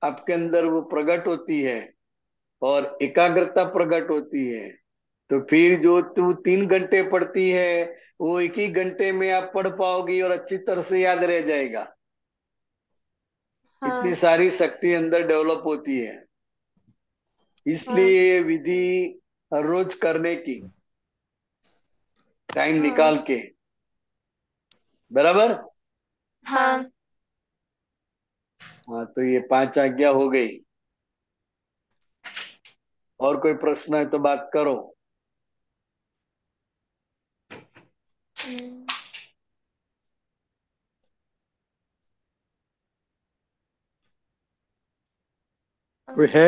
आपके अंदर वो प्रकट होती है और एकाग्रता प्रकट होती है तो फिर जो तू तीन घंटे पढ़ती है वो एक ही घंटे में आप पढ़ पाओगी और अच्छी तरह से याद रह जाएगा हाँ। इतनी सारी शक्ति अंदर डेवलप होती है इसलिए विधि हर रोज करने की टाइम हाँ। निकाल के बराबर हाँ हाँ तो ये पांच आज्ञा हो गई और कोई प्रश्न है तो बात करो हम्म। कोई है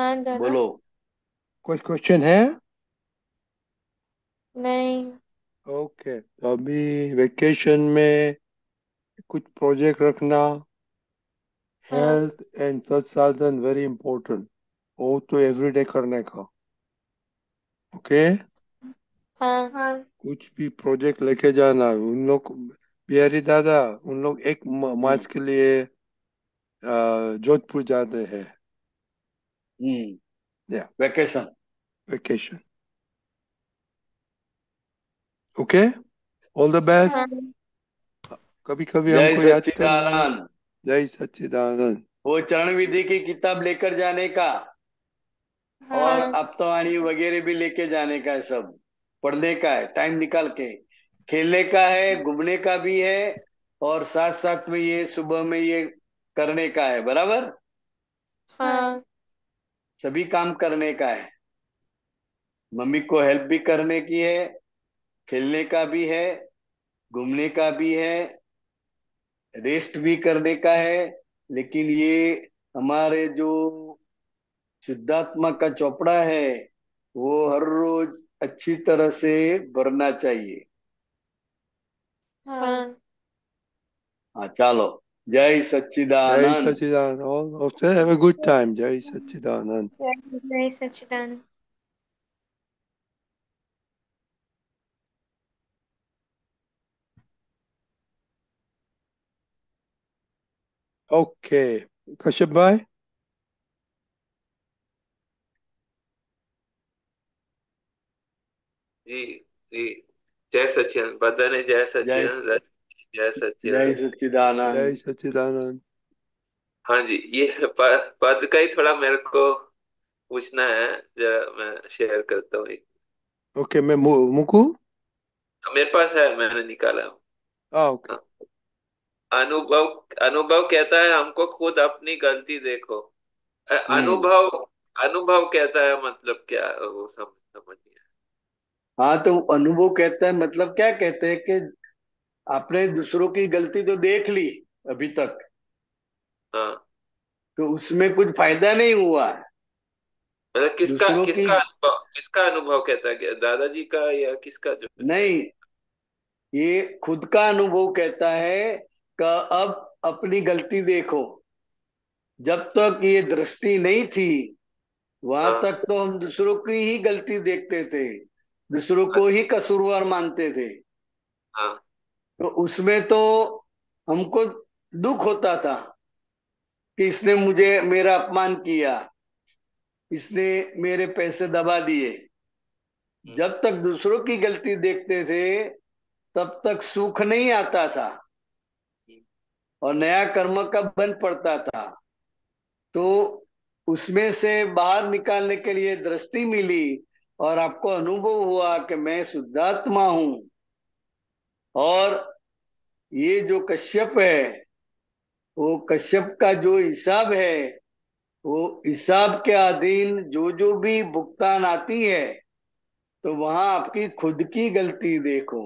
हाँ दादा बोलो कुछ क्वेश्चन है नहीं ओके तो अभी वेकेशन में कुछ प्रोजेक्ट रखना हाँ हेल्थ एंड साधन वेरी इंपॉर्टेंट वो तो एवरीडे करने का ओके हाँ हाँ कुछ भी प्रोजेक्ट लेके जाना उन लोग बिहारी दादा उन लोग एक मार्च के लिए जोधपुर जाते हैं Mm. Yeah. Vacation. Vacation. Okay. All the best. कभी कभी जय हमको याद सच्चिदानंद जय सच्चिदानंद वो चरण विधि की किताब लेकर जाने का हाँ। और अब तो आनी वगैरह भी लेके जाने का है सब पढ़ने का है टाइम निकाल के खेलने का है घूमने का भी है और साथ साथ में ये सुबह में ये करने का है बराबर हाँ सभी काम करने का है मम्मी को हेल्प भी करने की है खेलने का भी है घूमने का भी है रेस्ट भी करने का है लेकिन ये हमारे जो शुद्धात्मा का चौपड़ा है वो हर रोज अच्छी तरह से भरना चाहिए हाँ, हाँ चलो Jai Sachidanand. Jai Sachidanand. All of them have a good time. Jai Sachidanand. Jai Sachidanand. Okay. Kashyap bhai? जी जी जय सचिन बदन जय सचिन जय सच्चिदानंद जय सच्चिदानंद हाँ जी ये पद का ही थोड़ा मेरे को पूछना है जरा मैं शेयर करता हूँ ओके okay, मैं मु, मुकु हाँ, मेरे पास है मैंने निकाला हूँ ah, okay. हाँ। अनुभव अनुभव कहता है हमको खुद अपनी गलती देखो हम्म। अनुभव अनुभव कहता है मतलब क्या वो सब समझ हाँ तो अनुभव कहता है मतलब क्या कहते हैं कि आपने दूसरों की गलती तो देख ली अभी तक हाँ। तो उसमें कुछ फायदा नहीं हुआ मतलब किसका किसका अनुभव किसका अनुभव कहता है दादाजी का या किसका जो नहीं ये खुद का अनुभव कहता है का अब अपनी गलती देखो जब तक ये दृष्टि नहीं थी वहां हाँ। तक तो हम दूसरों की ही गलती देखते थे दूसरों को अच्छा। ही कसूरवार मानते थे हाँ। तो उसमें तो हमको दुख होता था कि इसने मुझे मेरा अपमान किया इसने मेरे पैसे दबा दिए हम्म। जब तक दूसरों की गलती देखते थे तब तक सुख नहीं आता था हम्म। और नया कर्म का बन पड़ता था तो उसमें से बाहर निकालने के लिए दृष्टि मिली और आपको अनुभव हुआ कि मैं शुद्धात्मा हूं और ये जो कश्यप है वो कश्यप का जो हिसाब है वो हिसाब के अधीन जो जो भी भुगतान आती है तो वहां आपकी खुद की गलती देखो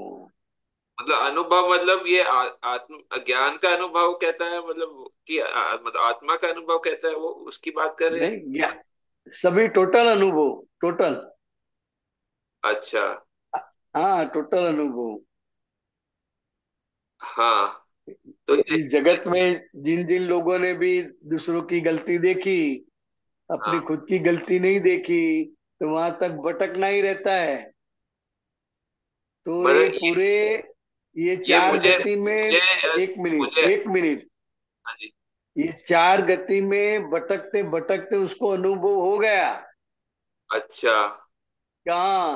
मतलब अनुभव मतलब ये आत्म ज्ञान का अनुभव कहता है मतलब कि मतलब आत्मा का अनुभव कहता है वो उसकी बात कर रहे हैं सभी टोटल अनुभव टोटल अच्छा हाँ टोटल अनुभव हाँ तो इस जगत में जिन जिन लोगों ने भी दूसरों की गलती देखी अपनी हाँ, खुद की गलती नहीं देखी तो वहां तक भटकना ही रहता है तो ये पूरे ये चार ये गति में एक मिनट एक मिनट हाँ ये चार गति में भटकते भटकते उसको अनुभव हो गया अच्छा कहा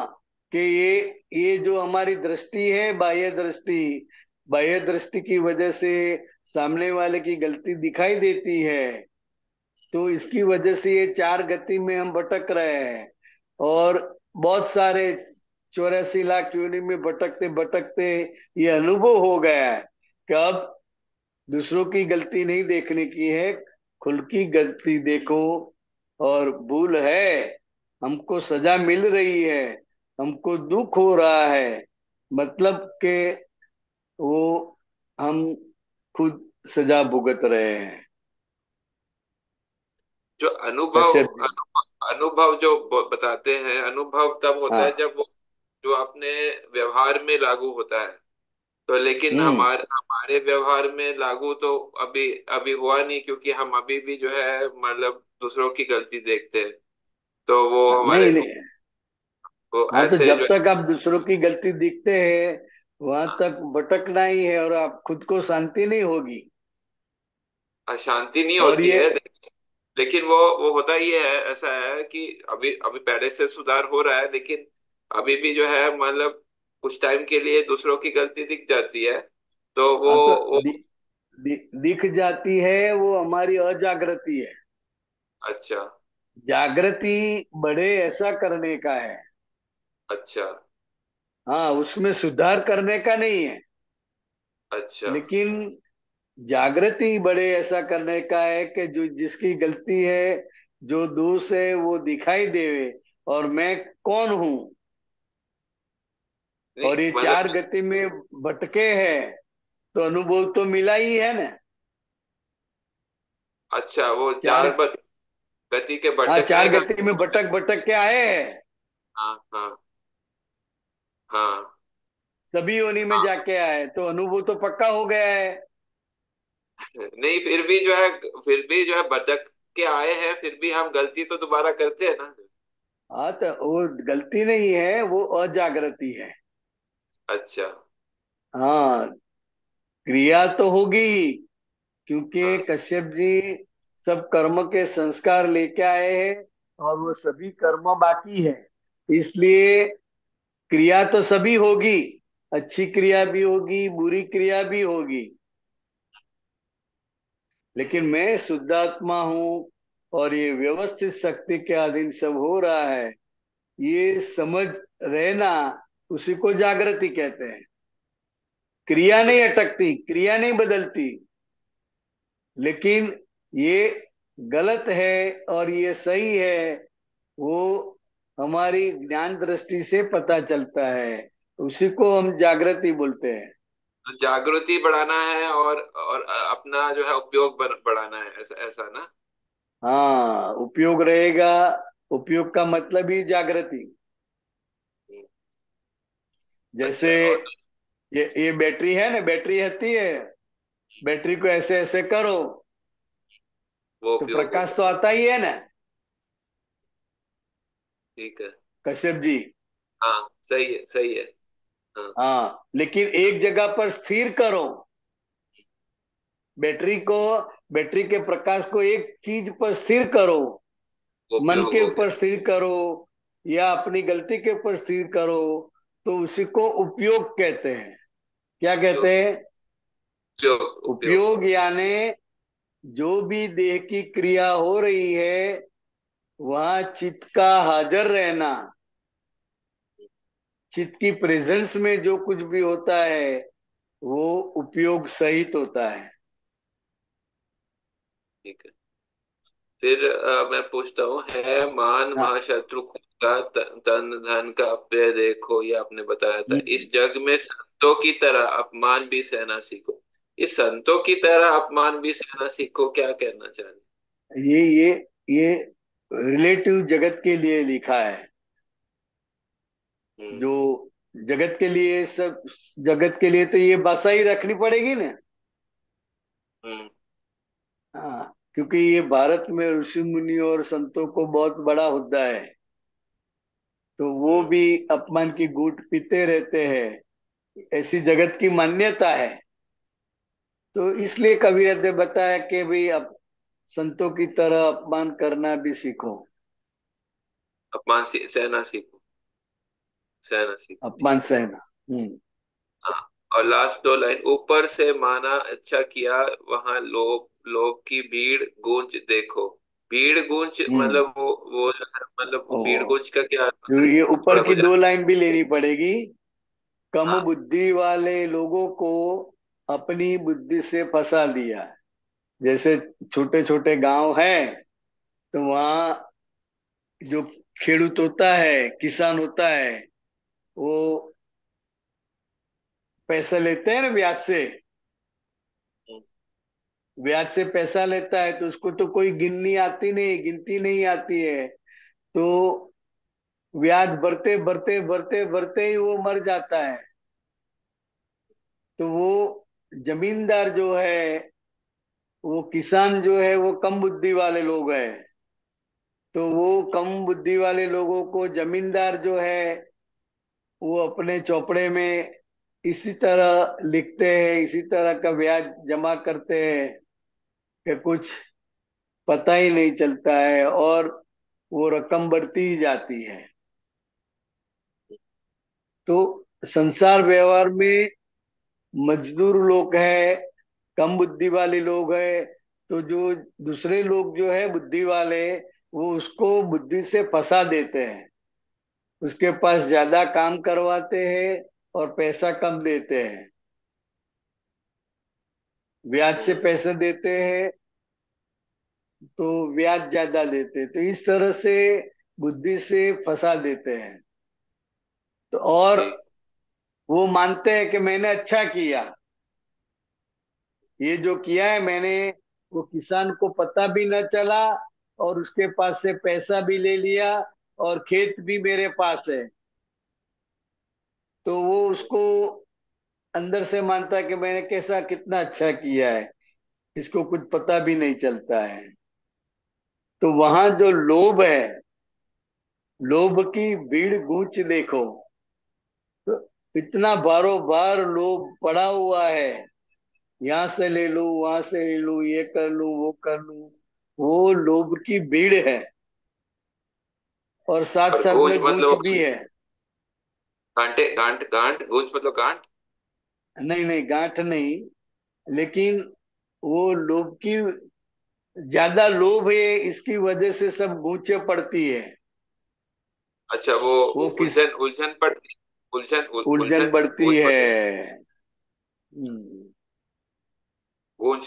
कि ये ये जो हमारी दृष्टि है बाह्य दृष्टि बाह्य दृष्टि की वजह से सामने वाले की गलती दिखाई देती है तो इसकी वजह से ये चार गति में हम भटक रहे हैं और बहुत सारे चौरासी लाख योनि में भटकते भटकते ये अनुभव हो गया है कि अब दूसरों की गलती नहीं देखने की है खुल की गलती देखो और भूल है हमको सजा मिल रही है हमको दुख हो रहा है मतलब के वो हम खुद सजा भुगत रहे हैं जो अनुभव अनुभव जो बताते हैं अनुभव तब होता हाँ। है जब वो जो अपने व्यवहार में लागू होता है तो लेकिन हम्म। हमारे हमारे व्यवहार में लागू तो अभी अभी हुआ नहीं क्योंकि हम अभी भी जो है मतलब दूसरों की गलती देखते हैं तो वो हमारे नहीं, नहीं। वो हाँ, तो जब तक आप दूसरों की गलती देखते हैं वहां हाँ। तक भटकना ही है और आप खुद को शांति नहीं होगी हाँ, शांति नहीं होती है लेकिन वो वो होता ही है ऐसा है कि अभी अभी पहले से सुधार हो रहा है लेकिन अभी भी जो है मतलब कुछ टाइम के लिए दूसरों की गलती दिख जाती है तो वो, हाँ, तो वो... दि, दि, दिख जाती है वो हमारी अजागृति है अच्छा जागृति बड़े ऐसा करने का है अच्छा हाँ उसमें सुधार करने का नहीं है अच्छा लेकिन जागृति बड़े ऐसा करने का है कि जो जिसकी गलती है जो दोष है वो दिखाई देवे और मैं कौन हूं और ये मतलब चार गति में भटके हैं तो अनुभव तो मिला ही है ना अच्छा वो चार, चार गति के भटक हाँ, चार गति में भटक भटक के आए हैं हाँ हाँ हाँ सभी योनि में हाँ। जाके आए तो अनुभव तो पक्का हो गया है नहीं फिर भी जो है फिर भी जो है भटक के आए हैं फिर भी हम गलती तो दोबारा करते हैं ना हाँ तो वो गलती नहीं है वो अजागृति है अच्छा हाँ क्रिया तो होगी क्योंकि हाँ। कश्यप जी सब कर्म के संस्कार लेके आए हैं और वो सभी कर्म बाकी है इसलिए क्रिया तो सभी होगी अच्छी क्रिया भी होगी बुरी क्रिया भी होगी लेकिन मैं शुद्धात्मा हूं और ये व्यवस्थित शक्ति के अधीन सब हो रहा है ये समझ रहना उसी को जागृति कहते हैं क्रिया नहीं अटकती क्रिया नहीं बदलती लेकिन ये गलत है और ये सही है वो हमारी ज्ञान दृष्टि से पता चलता है उसी को हम जागृति बोलते हैं तो जागृति बढ़ाना है और और अपना जो है उपयोग बढ़ाना है ऐसा ऐसा ना हाँ उपयोग रहेगा उपयोग का मतलब ही जागृति जैसे अच्छा, ये ये बैटरी है ना बैटरी रहती है बैटरी को ऐसे ऐसे करो वो तो प्रकाश तो आता ही है ना ठीक है कश्यप जी हाँ सही है सही है हाँ, हाँ लेकिन एक जगह पर स्थिर करो बैटरी को बैटरी के प्रकाश को एक चीज पर स्थिर करो मन के ऊपर स्थिर करो या अपनी गलती के ऊपर स्थिर करो तो उसी को उपयोग कहते हैं क्या कहते हैं उपयोग, उपयोग यानी जो भी देह की क्रिया हो रही है वहा चित्त का हाजिर रहना चित्त की प्रेजेंस में जो कुछ भी होता है वो उपयोग सहित होता है ठीक है फिर आ, मैं पूछता हूँ है मान हाँ। महाशत्रु का तन धन का अपय देखो ये आपने बताया था हम्म। इस जग में संतों की तरह अपमान भी सहना सीखो इस संतों की तरह अपमान भी सहना सीखो क्या कहना चाहिए ये ये ये रिलेटिव जगत के लिए लिखा है हम्म। जो जगत के लिए सब जगत के लिए तो ये भाषा ही रखनी पड़ेगी ना हम्म। हाँ क्योंकि ये भारत में ऋषि मुनि और संतों को बहुत बड़ा होता है तो वो हम्म। भी अपमान की गुट पीते रहते हैं ऐसी जगत की मान्यता है तो इसलिए कबीरत ने बताया कि भाई अब संतों की तरह अपमान करना भी सीखो अपमान सहना सीखो सहना सीखो अपमान सहना हम्म हाँ, और लास्ट दो लाइन ऊपर से माना अच्छा किया वहां लोग लोग की भीड़ गूंज देखो भीड़ गूंज हम्म। मतलब वो वो मतलब भीड़ गूंज का क्या तो ये ऊपर की दो लाइन भी लेनी पड़ेगी कम हाँ। बुद्धि वाले लोगों को अपनी बुद्धि से फंसा लिया है जैसे छोटे छोटे गांव हैं तो वहाँ जो खेडूत होता है किसान होता है वो पैसा लेते हैं ना ब्याज से ब्याज से पैसा लेता है तो उसको तो कोई गिननी आती नहीं गिनती नहीं आती है तो ब्याज बढ़ते बढ़ते बढ़ते बढ़ते ही वो मर जाता है तो वो जमींदार जो है वो किसान जो है वो कम बुद्धि वाले लोग है तो वो कम बुद्धि वाले लोगों को जमींदार जो है वो अपने चौपड़े में इसी तरह लिखते हैं इसी तरह का ब्याज जमा करते हैं कि कुछ पता ही नहीं चलता है और वो रकम बढ़ती ही जाती है तो संसार व्यवहार में मजदूर लोग है कम बुद्धि वाले लोग है तो जो दूसरे लोग जो है बुद्धि वाले वो उसको बुद्धि से फंसा देते हैं उसके पास ज्यादा काम करवाते हैं और पैसा कम देते हैं ब्याज से पैसे देते हैं तो ब्याज ज्यादा देते तो इस तरह से बुद्धि से फंसा देते हैं तो और वो मानते हैं कि मैंने अच्छा किया ये जो किया है मैंने वो किसान को पता भी न चला और उसके पास से पैसा भी ले लिया और खेत भी मेरे पास है तो वो उसको अंदर से मानता है कि मैंने कैसा कितना अच्छा किया है इसको कुछ पता भी नहीं चलता है तो वहां जो लोभ है लोभ की भीड़ गूंच देखो तो इतना बारो बार लोभ पड़ा हुआ है यहाँ से ले लू वहां से ले लू ये कर लू वो कर लू वो लोभ की भीड़ है और साथ और साथ में मतलब भी है गांटे गांट गांट गोज मतलब गांट नहीं नहीं गांठ नहीं लेकिन वो लोभ की ज्यादा लोभ है इसकी वजह से सब गूंचे पड़ती है अच्छा वो, वो उलझन उलझन पड़ती उलझन उलझन बढ़ती है हम्म। गूंज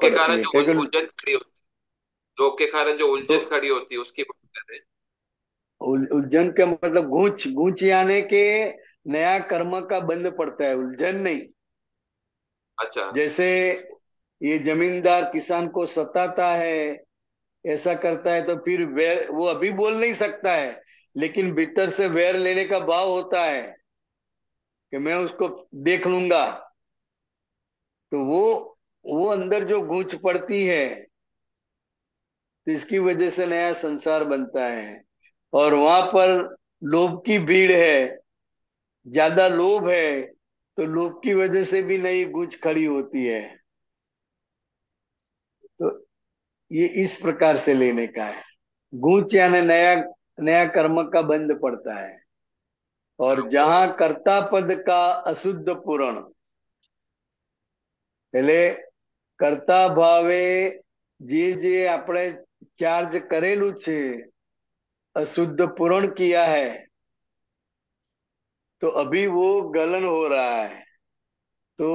के कारण के कारण जो तो उलझन खड़ी होती लोभ के कारण जो उलझन खड़ी होती है उसकी बात कर रहे उलझन के मतलब गूंज गूंज यानी के नया कर्म का बंद पड़ता है उलझन नहीं अच्छा जैसे ये जमींदार किसान को सताता है ऐसा करता है तो फिर वैर वो अभी बोल नहीं सकता है लेकिन भीतर से वैर लेने का भाव होता है कि मैं उसको देख लूंगा तो वो वो अंदर जो गूंज पड़ती है तो इसकी वजह से नया संसार बनता है और वहां पर लोभ की भीड़ है ज्यादा लोभ है तो लोभ की वजह से भी नई गूंज खड़ी होती है तो ये इस प्रकार से लेने का है गूंज यानी नया नया कर्म का बंद पड़ता है और जहां कर्ता पद का अशुद्ध पूरण पहले કર્તા भावे जे जे अपने चार्ज करेलु अशुद्ध અશુદ્ધ किया है तो अभी वो गलन हो रहा है तो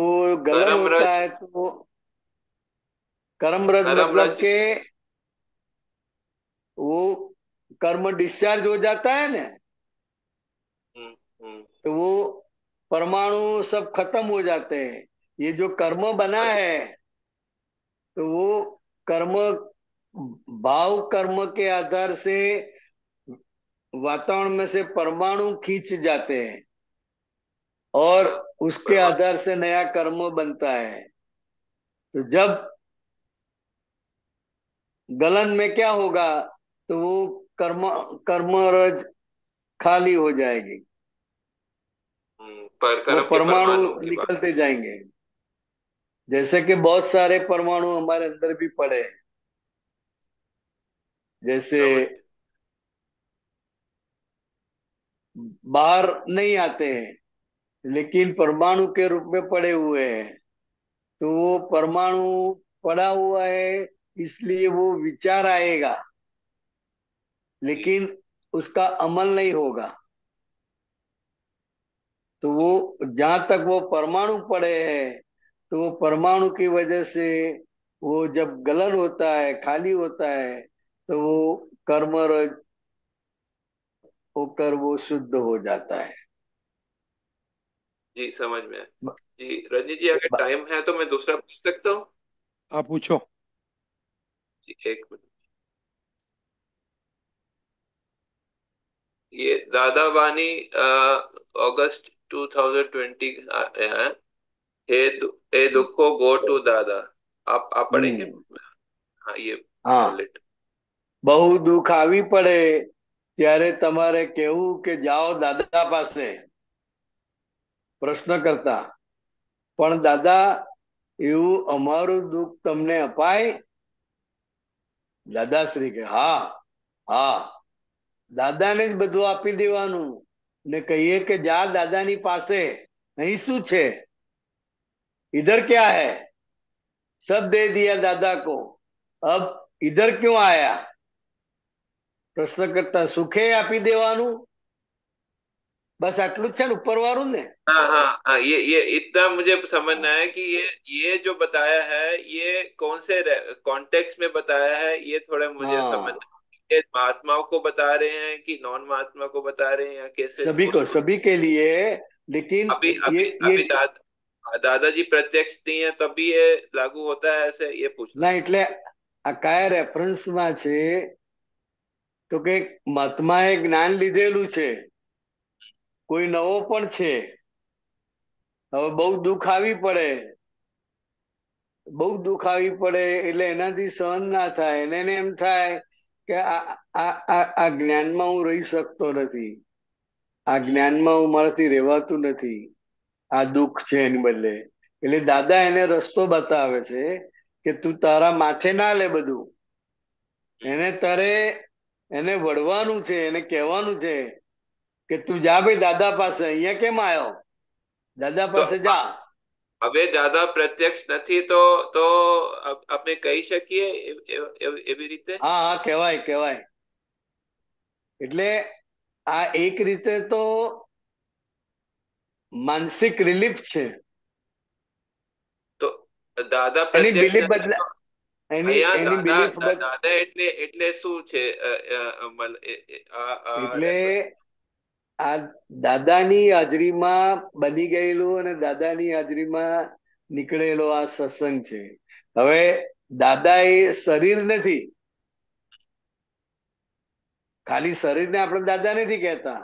गलन होता है तो कर्म रज मतलब के वो कर्म डिस्चार्ज हो जाता है ना तो वो परमाणु सब खत्म हो जाते हैं ये जो कर्म बना है तो वो कर्म भाव कर्म के आधार से वातावरण में से परमाणु खींच जाते हैं और उसके आधार से नया कर्म बनता है तो जब गलन में क्या होगा तो वो कर्म कर्म रज खाली हो जाएगी हम्म, पर परमाणु निकलते जाएंगे जैसे कि बहुत सारे परमाणु हमारे अंदर भी पड़े जैसे हाँ, बाहर नहीं आते हैं लेकिन परमाणु के रूप में पड़े हुए हैं तो वो परमाणु पड़ा हुआ है इसलिए वो विचार आएगा लेकिन उसका अमल नहीं होगा तो वो जहां तक वो परमाणु पड़े हैं तो वो परमाणु की वजह से वो जब गलन होता है खाली होता है तो वो कर्म होकर वो शुद्ध हो जाता है जी समझ में जी रजनी जी अगर टाइम है तो मैं दूसरा पूछ सकता हूँ आप पूछो जी एक मिनट ये दादा वानी अगस्त 2020 आया है ए दुखो गो टू दादा आप आप पढ़ेंगे हाँ ये हाँ બહુ દુખ આવી પડે ત્યારે તમારે કેવું કે જાઓ દાદા પાસે પ્રશ્ન કરતા પણ દાદા એવું અમારું દુઃખ તમને અપાય દાદાશ્રી કે હા હા દાદાને જ બધું આપી દેવાનું कही કહીએ કે जा दादा પાસે पासे नहीं છે इधर क्या है सब दे दिया दादा को अब इधर क्यों आया प्रश्न करता सुखे आपी देवानु बस अटलू छन ऊपर वालू ने हाँ हाँ ये ये इतना मुझे समझना है कि ये ये जो बताया है ये कौन से कॉन्टेक्स्ट में बताया है ये थोड़ा मुझे हाँ, समझना એક આત્માકો બોતા રહે હે કે નોન આત્માકો બોતા રહે હે કેસે સભી કો સભી કે લિયે લેકિન અબે અબે આ દાદાજી પ્રત્યક્ષ નહી હે તબ ભી એ લાગુ હોતા હે એય પૂછ ના એટલે આ કાય રેફરન્સ માં છે તો કે માત્મા એ જ્ઞાન લીધેલું છે કોઈ નવો પણ છે હવે બહુ દુખ આવી પડે બહુ દુખ આવી પડે એટલે એનાથી સહન ના થાય એને નેમ થાય કે આ જ્ઞાનમાં હું રહી શકતો નથી આ જ્ઞાનમાં હું મારાથી રહેવાતું નથી આ દુઃખ છે એની બદલે એટલે દાદા એને રસ્તો બતાવે છે કે તું તારા માથે ના લે બધું એને તારે એને વળવાનું છે એને કહેવાનું છે કે તું જા ભાઈ દાદા પાસે અહીંયા કેમ આવ્યો દાદા પાસે જા હવે દાદા પ્રત્યક્ષ નથી તો તો આપણે કહી શકીએ એવી રીતે હા હા કહેવાય કહેવાય એટલે આ એક રીતે તો માનસિક રિલીફ છે તો દાદા પ્રત્યક્ષ બદલા દાદા એટલે એટલે શું છે એટલે આ દાદાની હાજરીમાં બની ગયેલું અને દાદાની હાજરીમાં નીકળેલો આ સત્સંગ છે હવે દાદા એ શરીર નથી ખાલી શરીરને આપણે દાદા નથી કહેતા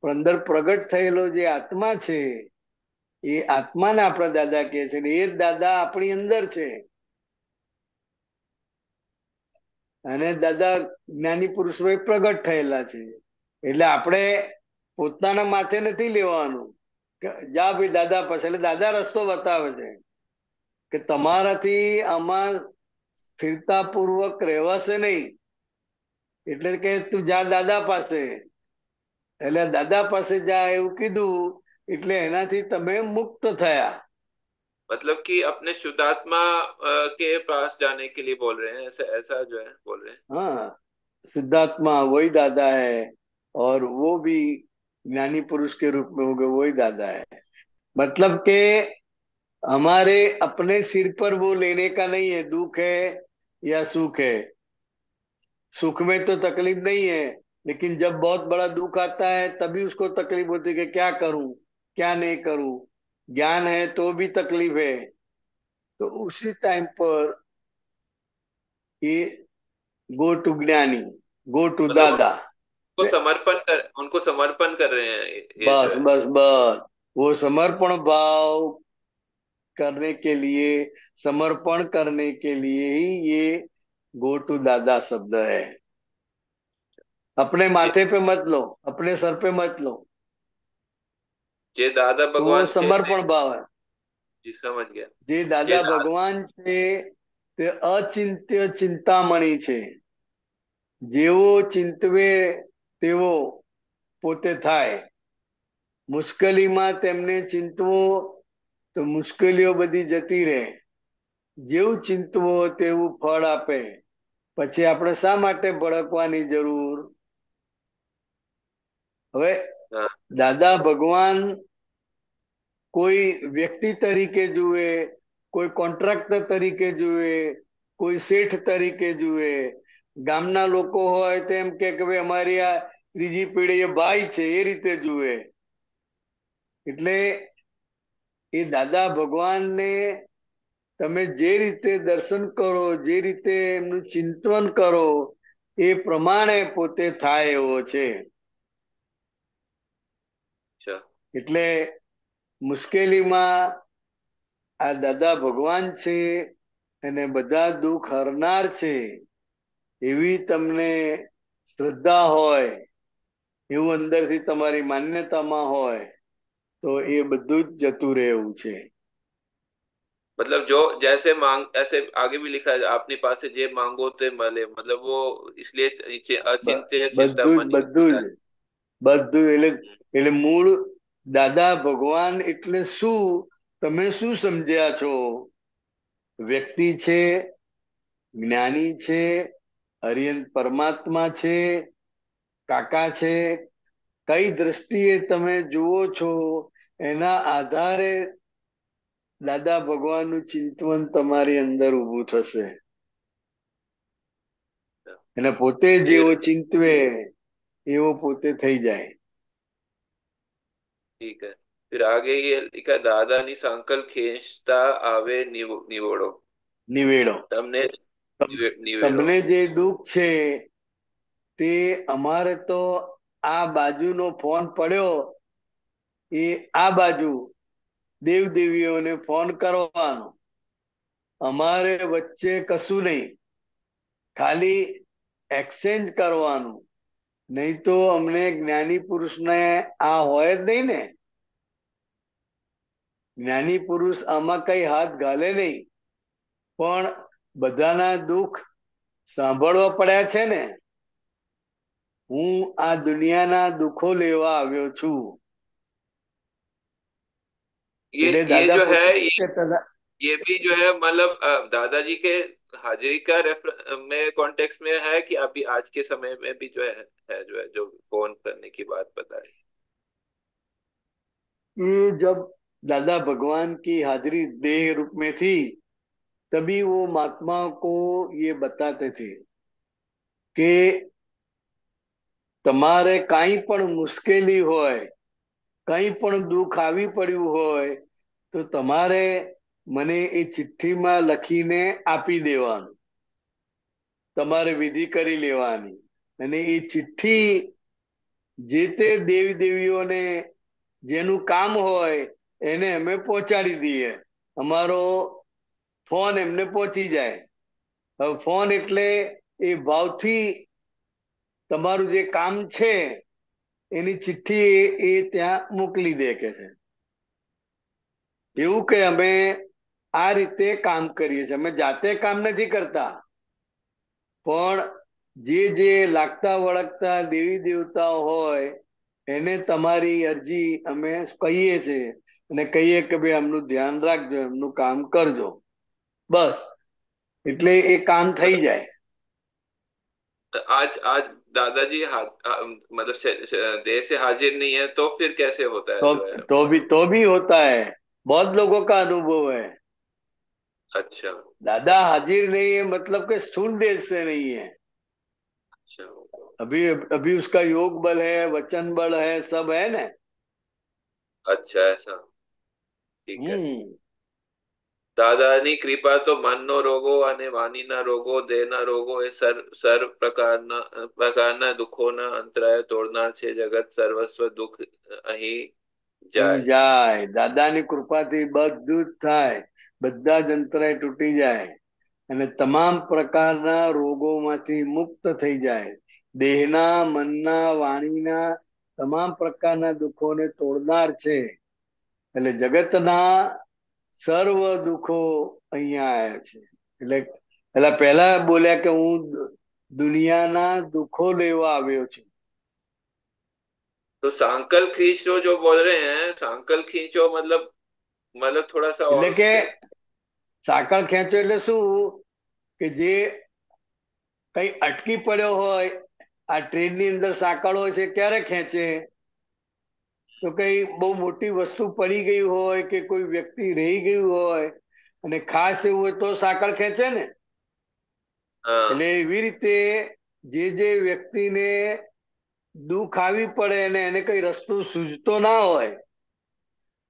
પણ અંદર પ્રગટ થયેલો જે આત્મા છે એ આત્માને આપણા દાદા કહે છે એ જ દાદા આપણી અંદર છે અને દાદા જ્ઞાની પુરુષ પ્રગટ થયેલા છે એટલે આપણે પોતાના માથે નથી લેવાનું કે જા ભી દાદા પાસે એટલે દાદા રસ્તો બતાવે છે કે તમારાથી આમાં સ્થિરતા પૂર્વક રહેવા છે ને એટલે કે તું જા દાદા પાસે એટલે દાદા પાસે જા એવું કીધું એટલે એનાથી તમે મુક્ત થયા મતલબ કે apne શુદાત્મા કે પાસ જવાની કે લિયે બોલ રહે છે એસા એસા જોય બોલ રહે હા સિદ્ધાત્મા વહી દાદા હે और वो भी ज्ञानी पुरुष के रूप में हो गए वही दादा है मतलब के हमारे अपने सिर पर वो लेने का नहीं है दुख है या सुख है सुख में तो तकलीफ नहीं है लेकिन जब बहुत बड़ा दुख आता है तभी उसको तकलीफ होती है कि क्या करूं क्या नहीं करूं ज्ञान है तो भी तकलीफ है तो उसी टाइम पर ये गो टू ज्ञानी गो टू दादा उनको समर्पण कर उनको समर्पण कर रहे हैं बस बस बस वो समर्पण भाव करने के लिए समर्पण करने के लिए ही ये गो टू दादा शब्द है अपने माथे पे मत लो अपने सर पे मत लो जे दादा भगवान तो समर्पण भाव है जी समझ गया जे दादा भगवान છે તે અચિંત્ય चिंतवे તેઓ પોતે થાય મુશ્કેલીમાં તેમને ચિંતવો તો મુશ્કેલીઓ બધી જતી રહે જેવું ચિંતવો તેવું ફળ આપે પછી આપણે શા માટે ભડકવાની જરૂર હવે દાદા ભગવાન કોઈ વ્યક્તિ તરીકે જુએ કોઈ કોન્ટ્રાક્ટર તરીકે જુએ કોઈ શેઠ તરીકે જુએ ગામના લોકો હોય તેમ કે અમારી આ ત્રીજી પેઢી એ ભાઈ છે એ રીતે જુએ એટલે એ દાદા ભગવાનને તમે જે રીતે દર્શન કરો જે રીતે એમનું ચિંતન કરો એ પ્રમાણે પોતે થાય એવો છે એટલે મુશ્કેલીમાં આ દાદા ભગવાન છે અને બધા દુઃખ હરનાર છે એવી તમને શ્રદ્ધા હોય એ ઊંડા અંદર થી તમારી માન્યતા માં હોય તો એ બધું જ જતુ રેવું છે મતલબ જો જેસે માંગ એસે આગે ભી લખા આપની પાસે જે માંગો તે મળે મતલબ વો ઇસલીએ આ ચિંતે ચિંતા બધું જ બધું એટલે મૂળ દાદા ભગવાન એટલે શું તમે શું સમજ્યા છો વ્યક્તિ છે જ્ઞાની છે હરિયન પરમાત્મા છે કાકા છે કઈ દ્રષ્ટિએ તમે જુઓ છો એના આધારે દાદા ભગવાનનું ચિંતવન તમારી અંદર ઉભું થશે અને પોતે જેવો ચિંતવે એવો પોતે થઈ જાય ठीक है फिर आगे ये ની સાંકલ ખેંચતા આવે નિવેડો નિવેડો તમને તમને જે દુઃખ છે તે અમારે તો આ બાજુનો ફોન પડ્યો એ આ બાજુ દેવ દેવીઓને ફોન કરવાનો અમારે વચ્ચે કશું નહીં ખાલી એક્સચેન્જ કરવાનું નહીં તો અમને જ્ઞાની પુરુષને આ હોય જ નહીં ને જ્ઞાની પુરુષ આમાં કઈ હાથ ગાલે નહીં પણ બધાના દુઃખ સાંભળવા પડ્યા છે ને હું આ દુનિયાના દુઃખો લેવા આવ્યો છું ये ये जो है ये, ये भी जो है मतलब दादाजी के हाजिरी का रेफर में कॉन्टेक्स्ट में है कि अभी आज के समय में भी जो है, है जो है जो फोन करने की बात बताई ये जब दादा भगवान की हाजिरी देह रूप में थी તભી વો મહાત્મા કો યે બતાતે થે કે તમારે કઈ પણ મુશ્કેલી હોય કઈ પણ દુખ આવી પડ્યું હોય તો તમારે મને એ ચિઠ્ઠી માં લખીને આપી દેવાનું તમારે વિધી કરી લેવાની અને એ ચિઠ્ઠી જેતે દેવી દેવીઓ ને જેનું કામ હોય એને મે પહોંચાડી દીએ અમારો ફોન એમને પહોંચી જાય હવે ફોન એટલે એ ભાવથી તમારું જે કામ છે એની ચિઠ્ઠી એ ત્યાં મોકલી દે કે છે એવું કે અમે આ રીતે કામ કરીએ છીએ અમે જાતે કામ નથી કરતા પણ જે જે લાગતા વળગતા દેવી દેવતાઓ હોય એને તમારી અરજી અમે કહીએ છીએ અને કહીએ કે ભાઈ એમનું ધ્યાન રાખજો એમનું કામ કરજો बस એટલે एक काम थी जाए આજ तो આજ दादाजी मतलब देह से हाजिर नहीं है तो फिर कैसे होता है तो, तो, तो भी तो भी होता है बहुत लोगों का अनुभव है अच्छा दादा हाजिर नहीं है मतलब के स्थूल देह से नहीं है अच्छा। अभी अभी उसका योग बल है वचन बल है सब है ना अच्छा ऐसा ठीक है हम्म। દાદાની કૃપા તો મનનો રોગો અને વાણીના રોગો દેહના રોગો એ સર સર્વ પ્રકારના પ્રકારના દુઃખોના અંતરાય તોડનાર છે જગત સર્વસ્વ દુઃખ અહીં જાય જાય દાદાની કૃપાથી બધું જ થાય બધા જ અંતરાય તૂટી જાય અને તમામ પ્રકારના રોગોમાંથી મુક્ત થઈ જાય દેહના મનના વાણીના તમામ પ્રકારના દુઃખોને તોડનાર છે એટલે જગતના सर्व दुखों अइया आयो छे એટલે એલા પેલા બોલ્યા કે હું દુનિયાના દુખો લેવા આવ્યો છું તો સાંકળ ખેંચો જો બોલ રહે હે સાંકળ ખેંચો મતલબ મતલબ થોડ સા એટલે કે સાંકળ ખેંચો એટલે શું કે જે કઈ અટકી પડ્યો હોય આ ટ્રેન ની અંદર સાંકળ હોય છે ક્યારે ખેંચે તો કઈ બહુ મોટી વસ્તુ પડી ગઈ હોય કે કોઈ વ્યક્તિ રહી ગયું હોય અને ખાસ એવું હોય તો સાંકળ ખેંચે ને એટલે એવી રીતે જે જે વ્યક્તિને દુઃખ આવી પડે અને એને કઈ રસ્તો સૂઝતો ના હોય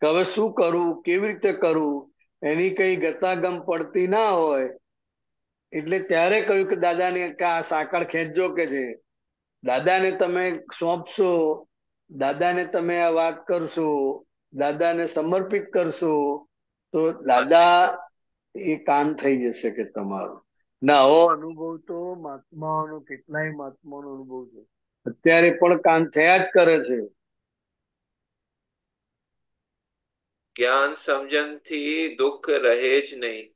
કે હવે શું કરવું કેવી રીતે કરવું એની કઈ ગતાગમ પડતી ના હોય એટલે ત્યારે કહ્યું કે દાદાને કે આ સાંકળ ખેંચજો કે છે દાદાને તમે સોંપશો દાદાને તમે આ વાત કરશો દાદાને સમર્પિત કરશો તો દાદા એ કામ થઈ જશે કે તમારું ના આવો અનુભવ તો મહાત્માઓનો કેટલાય મહાત્માઓનો અનુભવ છે અત્યારે પણ કામ થયા જ કરે છે જ્ઞાન સમજણ થી દુઃખ રહે જ નહીં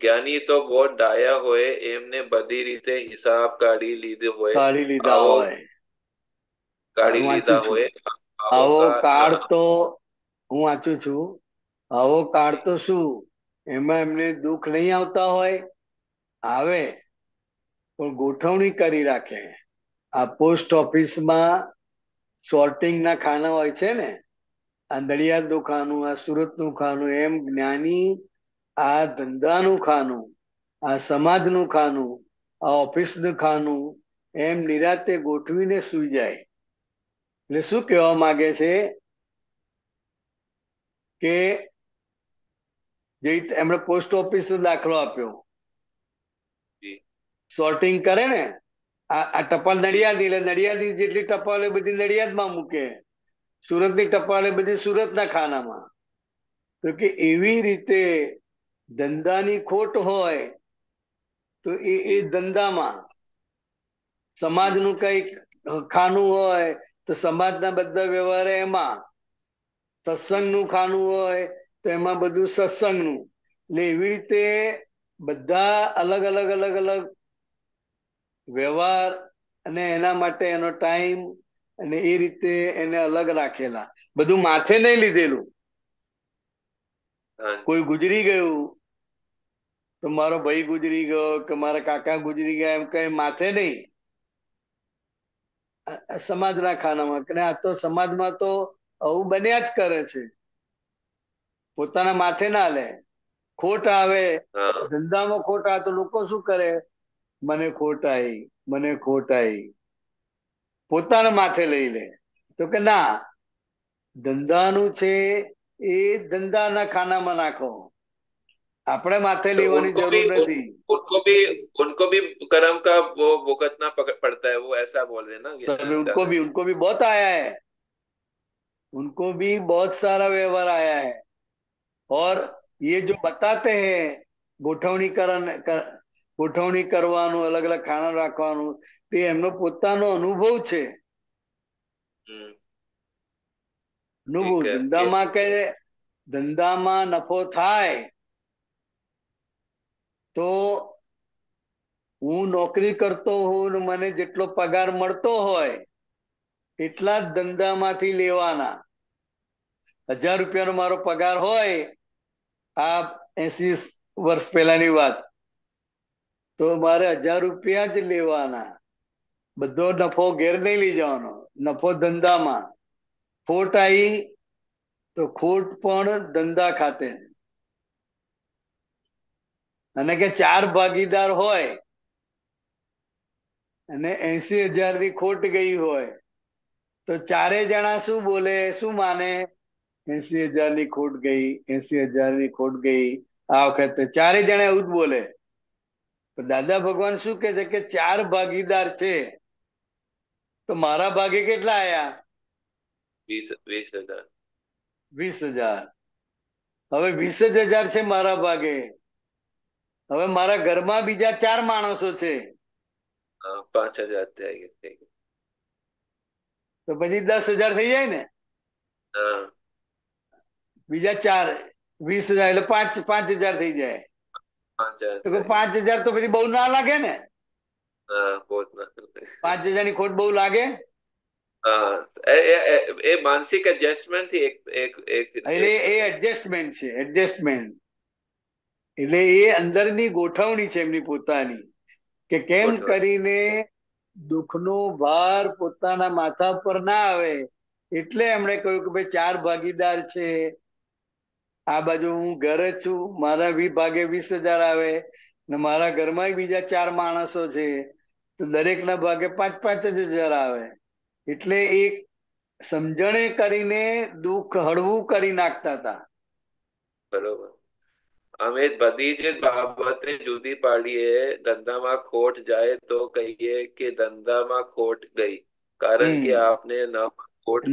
જ્ઞાની તો બહુ ડાયા હોય એમને બધી રીતે હિસાબ કાઢી લીધો હોય કાઢી લીધા હોય કાઢી લીધા હોય આવો કાળ તો હું વાંચું છું આવો કાળ તો શું એમાં એમને દુઃખ નહીં આવતા હોય આવે પણ ગોઠવણી કરી રાખે આ પોસ્ટ ઓફિસમાં સોર્ટિંગ ના ખાના હોય છે ને આ દળિયાદનું ખાનું આ સુરત નું ખાનું એમ જ્ઞાની આ ધંધાનું ખાનું આ સમાજનું ખાનું આ ઓફિસનું ખાનું એમ નિરાતે ગોઠવીને સુઈ જાય એટલે શું કહેવા માંગે છે કે એમણે પોસ્ટ ઓફિસ નો દાખલો આપ્યો સોર્ટિંગ કરે ને આ ટપાલ નડિયાદી એટલે નડિયાદી જેટલી ટપાલ એ બધી નડિયાદમાં મૂકે સુરતની ટપાલ એ બધી સુરતના ખાનામાં તો કે એવી રીતે ધંધાની ખોટ હોય તો એ એ ધંધામાં સમાજનું કઈ ખાનું હોય તો સમાજના બધા વ્યવહાર એમાં સત્સંગનું ખાનું હોય તો એમાં બધું સત્સંગનું એટલે એવી રીતે બધા અલગ અલગ અલગ અલગ વ્યવહાર અને એના માટે એનો ટાઈમ અને એ રીતે એને અલગ રાખેલા બધું માથે નહીં લીધેલું કોઈ ગુજરી ગયું તો મારો ભાઈ ગુજરી ગયો કે મારા કાકા ગુજરી ગયા એમ કઈ માથે નહીં સમાજના ખાનામાં આ તો સમાજમાં તો આવું બન્યા જ કરે છે પોતાના માથે ના લે ખોટ આવે ધંધામાં ખોટ આવે તો લોકો શું કરે મને ખોટ આવી મને ખોટ આવી પોતાના માથે લઈ લે તો કે ના ધંધાનું છે એ ધંધાના ખાનામાં નાખો આપડે માથે લેવાની જરૂર નથી કોકોબી કોનકોબી કોરમ કા વો વખત ના પકડ પડતા હે વો એસા બોલ રે ના સર ઉનકો ભી ઉનકો ભી બહોત આયા હે ઉનકો ભી બહોત sara વેબર આયા હે ઓર યે જો બતાતે હે ગોઠવણી કરન ગોઠવણી કરવાનું અલગ અલગ ખાણ રાખવાનું તે એનો પોતાનો અનુભવ છે નવો ધમાકે ધંધામાં નફો થાય તો હું નોકરી કરતો હોઉં મને જેટલો પગાર મળતો હોય એટલા જ ધંધામાંથી લેવાના હજાર રૂપિયાનો મારો પગાર હોય આ એસી વર્ષ પહેલાની વાત તો મારે હજાર રૂપિયા જ લેવાના બધો નફો ઘેર નહીં લઈ જવાનો નફો ધંધામાં ખોટ આવી તો ખોટ પણ ધંધા ખાતે અને કે ચાર ભાગીદાર હોય અને એસી હજાર ની ખોટ ગઈ હોય તો ચારે જણા શું બોલે શું માને એસી હજાર ની ખોટ ગઈ એસી હજાર ની ખોટ ગઈ આ વખતે ચારે જણા એવું જ બોલે દાદા ભગવાન શું કે છે કે ચાર ભાગીદાર છે તો મારા ભાગે કેટલા આયા વીસ હજાર હવે વીસ જ હજાર છે મારા ભાગે હવે મારા ઘરમાં બીજા ચાર માણસો છે પાંચ હજાર થઈ ગઈ તો પછી દસ હજાર થઈ જાય ને બીજા ચાર વીસ હજાર એટલે પાંચ પાંચ હજાર થઈ જાય તો પાંચ હજાર તો પછી બહુ ના લાગે ને પાંચ હજાર ની ખોટ બહુ લાગે એ માનસિક એડજસ્ટમેન્ટ થી એક એક એ એડજસ્ટમેન્ટ છે એડજસ્ટમેન્ટ એટલે એ અંદરની ગોઠવણી છે એમની પોતાની કે કેમ કરીને દુઃખનો ભાર પોતાના માથા પર ના આવે એટલે એમણે કહ્યું કે ભાઈ ચાર ભાગીદાર છે આ બાજુ હું ઘરે છું મારા વી ભાગે વીસ હજાર આવે ને મારા ઘરમાં બીજા ચાર માણસો છે તો દરેકના ભાગે પાંચ પાંચ જ હજાર આવે એટલે એ સમજણે કરીને દુઃખ હળવું કરી નાખતા હતા બરોબર અમે બધી જ બાબતે જુદી પાડીએ ધંધામાં ખોટ જાય તો કહીએ કે ધંધામાં ખોટ ગઈ કારણ કે આપને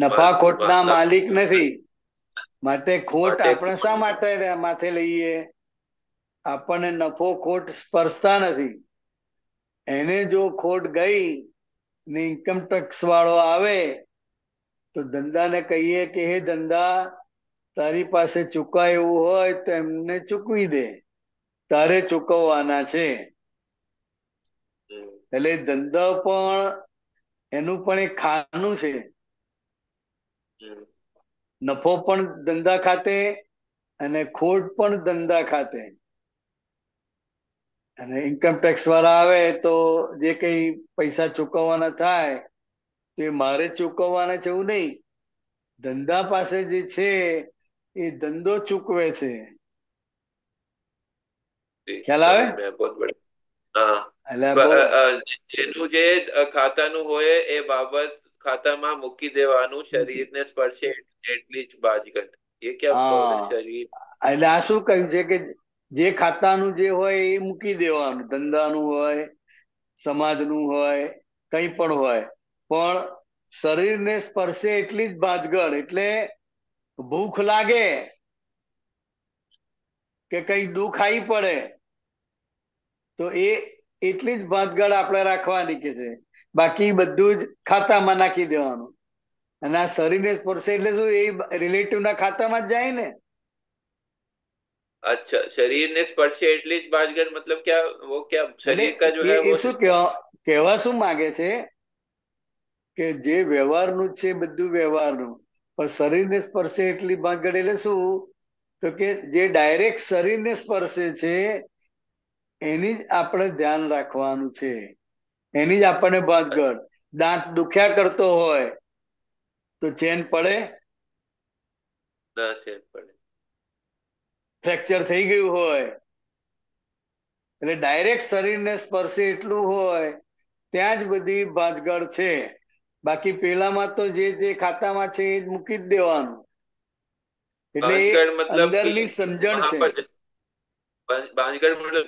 નફા ખોટના માલિક નથી માટે ખોટ આપણે શા માટે માથે લઈએ આપણને નફો ખોટ સ્પર્શતા નથી એને જો ખોટ ગઈ ને ઇન્કમ ટેક્સ વાળો આવે તો ધંધાને કહીએ કે હે ધંધા તારી પાસે ચુકાયું હોય તો એમને ચૂકવી દે તારે ચૂકવવાના છે એટલે ધંધો પણ એનું પણ એક ખાનું છે નફો પણ ધંધા ખાતે અને ખોટ પણ ધંધા ખાતે અને ઇન્કમ ટેક્સ વાળા આવે તો જે કઈ પૈસા ચૂકવવાના થાય તે મારે ચૂકવવાના છે એવું નહીં ધંધા પાસે જે છે એ ધંધો ચૂકવે છે ખ્યાલ આવે એનું જે ખાતાનું હોય એ બાબત ખાતામાં મૂકી દેવાનું શરીરને સ્પર્શે એટલી જ બાજગટ એ ક્યાં શરીર એટલે આ શું કહ્યું છે કે જે ખાતાનું જે હોય એ મૂકી દેવાનું ધંધાનું હોય સમાજનું હોય કંઈ પણ હોય પણ શરીરને સ્પર્શે એટલી જ બાજગળ એટલે ભૂખ લાગે કે કઈ દુઃખ આવી પડે તો એ એટલી જ ભાતગઢ આપણે રાખવાની કે છે બાકી બધું જ ખાતામાં નાખી દેવાનું અને આ શરીરને સ્પર્શે એટલે શું એ રિલેટિવના ખાતામાં જ જાય ને અચ્છા શરીરને સ્પર્શે એટલી જ ભાતગળ મતલબ કે વો કે શરીર કા જો હે વો શું કહેવા શું માંગે છે કે જે વ્યવહારનું છે બધું વ્યવહારનું પણ શરીરને સ્પર્શે એટલી બાંધગડ એટલે શું તો કે જે ડાયરેક્ટ શરીરને સ્પર્શે છે એની જ આપણે ધ્યાન રાખવાનું છે એની જ આપણને બાંધગડ દાંત દુખ્યા કરતો હોય તો ચેન પડે ફ્રેક્ચર થઈ ગયું હોય એટલે ડાયરેક્ટ શરીરને સ્પર્શે એટલું હોય ત્યાં જ બધી બાંધગડ છે બાકી પેલામાં તો જે જે ખાતામાં છે એ મૂકી જ દેવાનું એટલે અંદરની સમજણ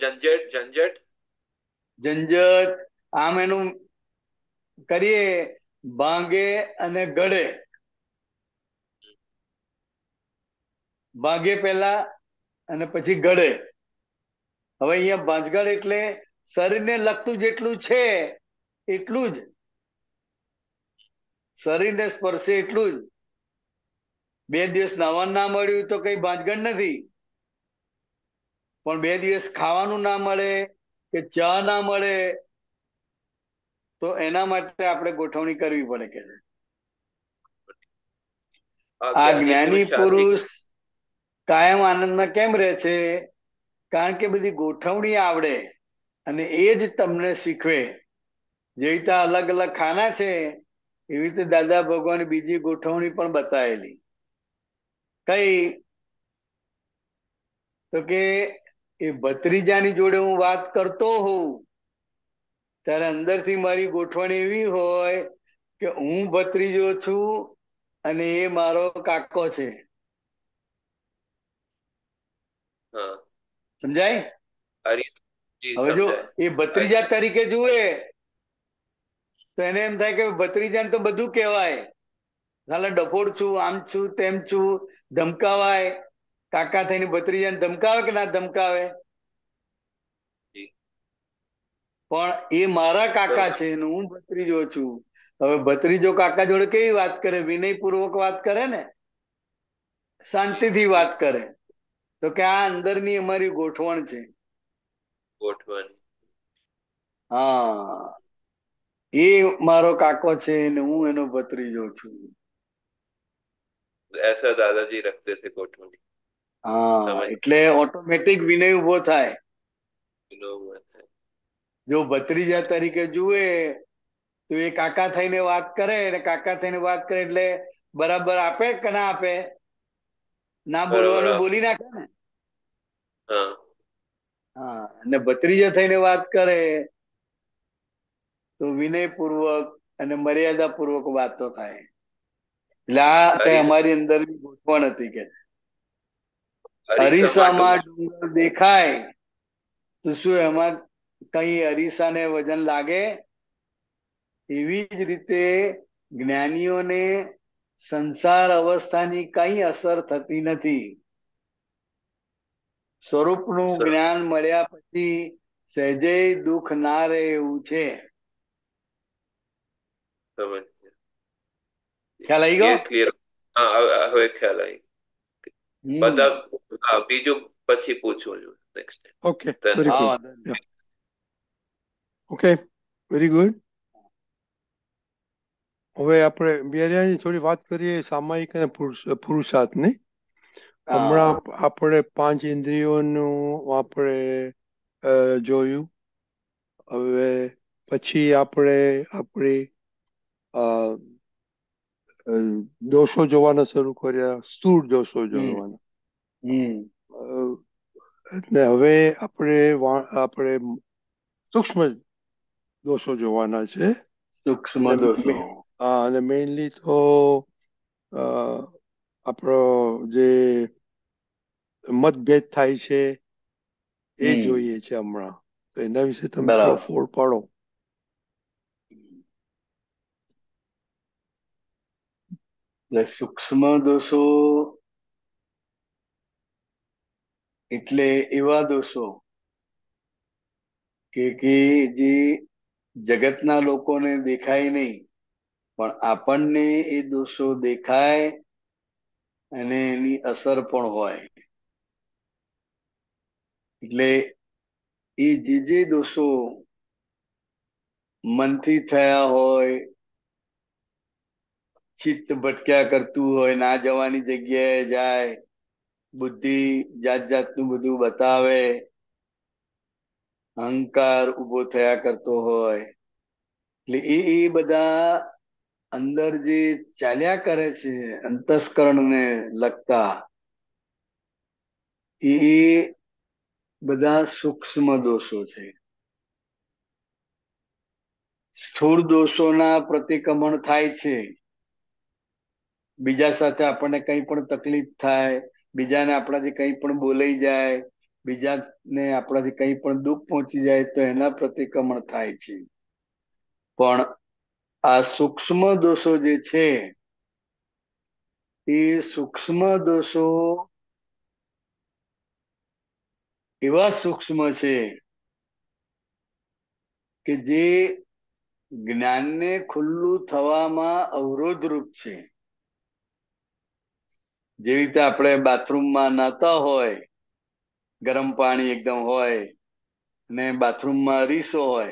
છે ઝંઝટ આમ એનું કરીએ ભાંગે અને ગળે ભાંગે પેલા અને પછી ગળે હવે અહીંયા ભાંજગઢ એટલે શરીરને લગતું જેટલું છે એટલું જ શરીરને સ્પર્શે એટલું જ બે દિવસ નાવાનું ના મળ્યું તો કઈ ભાંજગણ નથી પણ બે દિવસ ખાવાનું ના મળે કે ચા ના મળે તો એના માટે આપણે ગોઠવણી કરવી પડે કે આ જ્ઞાની પુરુષ કાયમ આનંદમાં કેમ રહે છે કારણ કે બધી ગોઠવણી આવડે અને એ જ તમને શીખવે જેવી રીતે અલગ અલગ ખાના છે એવી રીતે દાદા ભગવાન બીજી ગોઠવણી પણ બતાવેલી કઈ તો કે એ ભત્રીજાની જોડે હું વાત કરતો હોઉં ત્યારે અંદરથી મારી ગોઠવણ એવી હોય કે હું ભત્રીજો છું અને એ મારો કાકો છે સમજાય હવે જો એ ભત્રીજા તરીકે જુએ તો એને એમ થાય કે ભત્રીજાને તો બધું કહેવાય હાલ ડફોડ છું આમ છું તેમ છું ધમકાવાય કાકા થઈને ભત્રીજાને ધમકાવે કે ના ધમકાવે પણ એ મારા કાકા છે અને હું ભત્રીજો છું હવે ભત્રીજો કાકા જોડે કેવી વાત કરે વિનય પૂર્વક વાત કરે ને શાંતિથી વાત કરે તો કે આ અંદરની અમારી ગોઠવણ છે ગોઠવણ હા એ મારો કાકો છે ને હું એનો ભત્રીજો છું એસા દાદાજી રખતે છે ગોઠવણી હા એટલે ઓટોમેટિક વિનય ઉભો થાય જો ભત્રીજા તરીકે જુએ તો એ કાકા થઈને વાત કરે અને કાકા થઈને વાત કરે એટલે બરાબર આપે કે ના આપે ના બોલવાનું બોલી નાખે ને હા હા અને ભત્રીજા થઈને વાત કરે તો વિનયપૂર્વક અને મર્યાદાપૂર્વક વાતો થાય એટલે આ અમારી અંદર ગોઠવણ હતી કે અરીસામાં ડુંગર દેખાય તો શું એમાં કઈ અરીસાને વજન લાગે એવી જ રીતે જ્ઞાનીઓને સંસાર અવસ્થાની કઈ અસર થતી નથી સ્વરૂપનું જ્ઞાન મળ્યા પછી સહેજય દુઃખ ના રહે એવું છે ખ્યાલ આવી ગયો ક્લિયર હા હવે ખ્યાલ આવી બધા બીજું પછી પૂછું છું next okay okay very good હવે આપણે બિહારીયાની થોડી વાત કરીએ સામાયિક અને પુરુષાર્થની હમણાં આપણે પાંચ ઇન્દ્રિયોનું આપણે જોયું હવે પછી આપણે આપણી દોષો જોવાના શરૂ કર્યા સ્થૂળ દોષો જોવાના એટલે હવે આપણે આપણે સૂક્ષ્મ દોષો જોવાના છે સૂક્ષ્મ દોષો હા અને મેઇનલી તો આપણો જે મતભેદ થાય છે એ જોઈએ છે હમણાં તો એના વિશે તમે ફોડ પાડો ન ફુકસ માં દોસો એટલે એવા દોસો કે કેજી જગતના લોકો ને દેખાય નહીં પણ આપણને એ દોસો દેખાય અને એની અસર પણ હોય એટલે એ જીજી દોસો મન થી થયા હોય ચિત્ત ભટક્યા કરતું હોય ના જવાની જગ્યાએ જાય બુદ્ધિ જાત જાતનું બધું બતાવે અહંકાર ઉભો થયા કરતો હોય એટલે એ એ બધા અંદર જે ચાલ્યા કરે છે અંતસ્કરણને લગતા એ બધા સૂક્ષ્મ દોષો છે સ્થૂળ દોષોના પ્રતિક્રમણ થાય છે બીજા સાથે આપણને કંઈ પણ તકલીફ થાય બીજાને આપણાથી કંઈ પણ બોલાઈ જાય બીજાને આપણાથી કંઈ પણ દુઃખ પહોંચી જાય તો એના પ્રતિક્રમણ થાય છે પણ આ સૂક્ષ્મ દોષો જે છે એ સૂક્ષ્મ દોષો એવા સૂક્ષ્મ છે કે જે જ્ઞાનને ખુલ્લું થવામાં અવરોધરૂપ છે જેવી રીતે આપણે બાથરૂમમાં નાતા હોય ગરમ પાણી એકદમ હોય ને બાથરૂમમાં રીસો હોય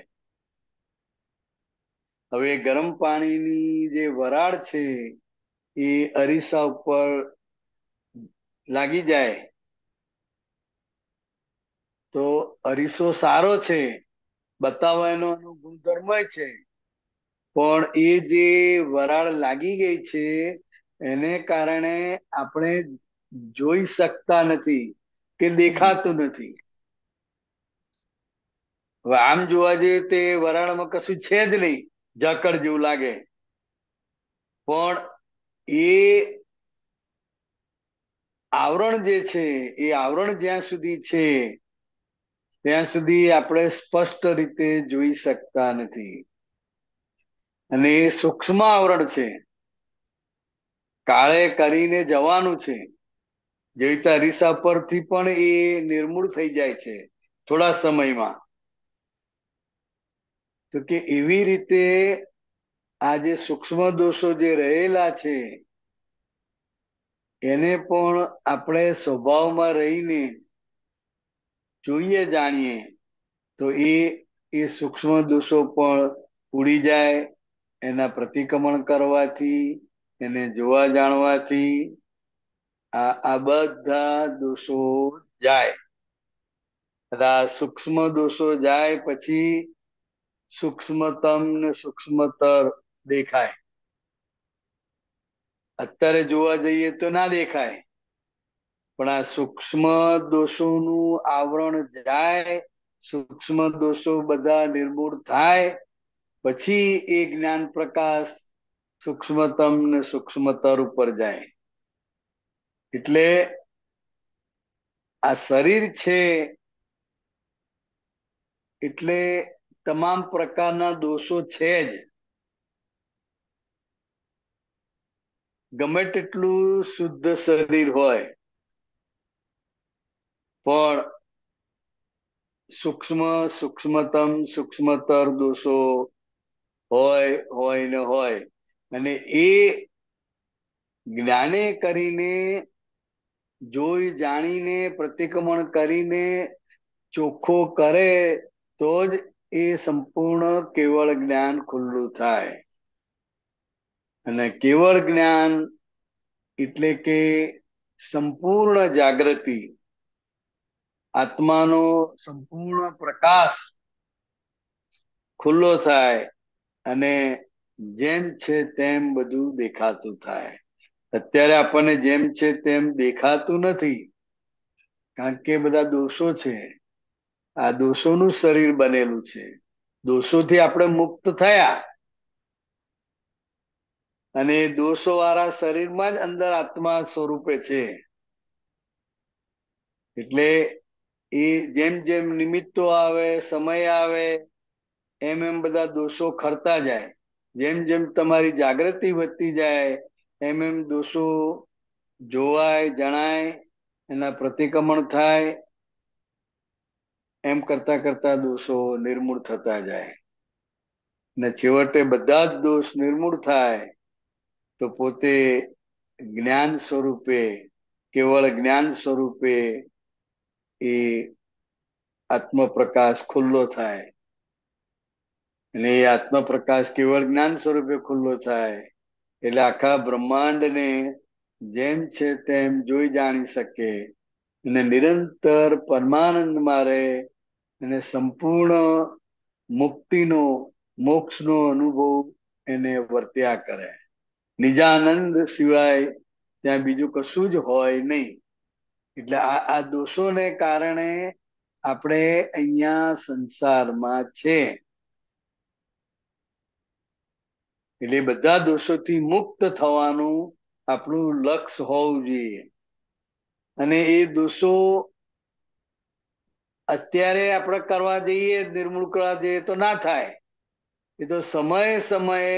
હવે ગરમ પાણીની જે વરાળ છે એ અરીસા ઉપર લાગી જાય તો અરીસો સારો છે બતાવવાનો ગુણધર્મ છે પણ એ જે વરાળ લાગી ગઈ છે એને કારણે આપણે જોઈ શકતા નથી કે દેખાતું નથી આમ જોવા જઈએ તે વરાળમાં કશું છે જ નહીં ઝાકળ જેવું લાગે પણ એ આવરણ જે છે એ આવરણ જ્યાં સુધી છે ત્યાં સુધી આપણે સ્પષ્ટ રીતે જોઈ શકતા નથી અને એ સૂક્ષ્મ આવરણ છે કાળે કરીને જવાનું છે જેવી રીતે પરથી પણ એ નિર્મૂળ થઈ જાય છે થોડા સમયમાં તો કે એવી રીતે આ જે સૂક્ષ્મ દોષો જે રહેલા છે એને પણ આપણે સ્વભાવમાં રહીને જોઈએ જાણીએ તો એ એ સૂક્ષ્મ દોષો પણ ઉડી જાય એના પ્રતિક્રમણ કરવાથી એને જોવા જાણવાથી આ આ બધા દોષો જાય બધા સૂક્ષ્મ દોષો જાય પછી સૂક્ષ્મતમ ને સૂક્ષ્મતર દેખાય અત્યારે જોવા જઈએ તો ના દેખાય પણ આ સૂક્ષ્મ નું આવરણ જાય સૂક્ષ્મ દોષો બધા નિર્મૂળ થાય પછી એ જ્ઞાન પ્રકાશ સૂક્ષ્મતમ ને સૂક્ષ્મતર ઉપર જાય એટલે આ શરીર છે એટલે તમામ પ્રકારના દોષો છે જ ગમે તેટલું શુદ્ધ શરીર હોય પણ સૂક્ષ્મ સૂક્ષ્મતમ સૂક્ષ્મતર દોષો હોય હોય ને હોય અને એ જ્ઞાને કરીને જોઈ જાણીને પ્રતિક્રમણ કરીને ચોખ્ખો કરે તો જ એ સંપૂર્ણ કેવળ જ્ઞાન ખુલ્લું થાય અને કેવળ જ્ઞાન એટલે કે સંપૂર્ણ જાગૃતિ આત્માનો સંપૂર્ણ પ્રકાશ ખુલ્લો થાય અને જેમ છે તેમ બધું દેખાતું થાય અત્યારે આપણને જેમ છે તેમ દેખાતું નથી કારણ કે બધા દોષો છે આ દોષોનું શરીર બનેલું છે દોષોથી આપણે મુક્ત થયા અને એ દોષો વાળા શરીરમાં જ અંદર આત્મા સ્વરૂપે છે એટલે એ જેમ જેમ નિમિત્તો આવે સમય આવે એમ એમ બધા દોષો ખરતા જાય जेम जेम तुम्हारी जागृति बढ़ती जाए एमएम दोषो जोवाय जणाए एना प्रतिकमन થાય એમ કરતા કરતા દોષ નિર્મુળ થતા જાય ને છેવટે બધા જ દોષ નિર્મુળ થાય તો પોતે જ્ઞાન સ્વરૂપે કેવળ જ્ઞાન સ્વરૂપે એ આત્મપ્રકાશ ખુલ્લો થાય અને એ આત્મપ્રકાશ કેવળ જ્ઞાન સ્વરૂપે ખુલ્લો થાય એટલે આખા બ્રહ્માંડને જેમ છે તેમ જોઈ જાણી શકે અને નિરંતર પરમાનંદ મારે અને સંપૂર્ણ મુક્તિનો મોક્ષનો અનુભવ એને વર્ત્યા કરે નિજાનંદ સિવાય ત્યાં બીજું કશું જ હોય નહીં એટલે આ દોષોને કારણે આપણે અહીંયા સંસારમાં છે એટલે બધા દોષોથી મુક્ત થવાનું આપણું લક્ષ્ય હોવું જોઈએ અને એ દોષો અત્યારે આપણે કરવા જઈએ નિર્મૂળ કરવા જઈએ તો ના થાય એ તો સમયે સમયે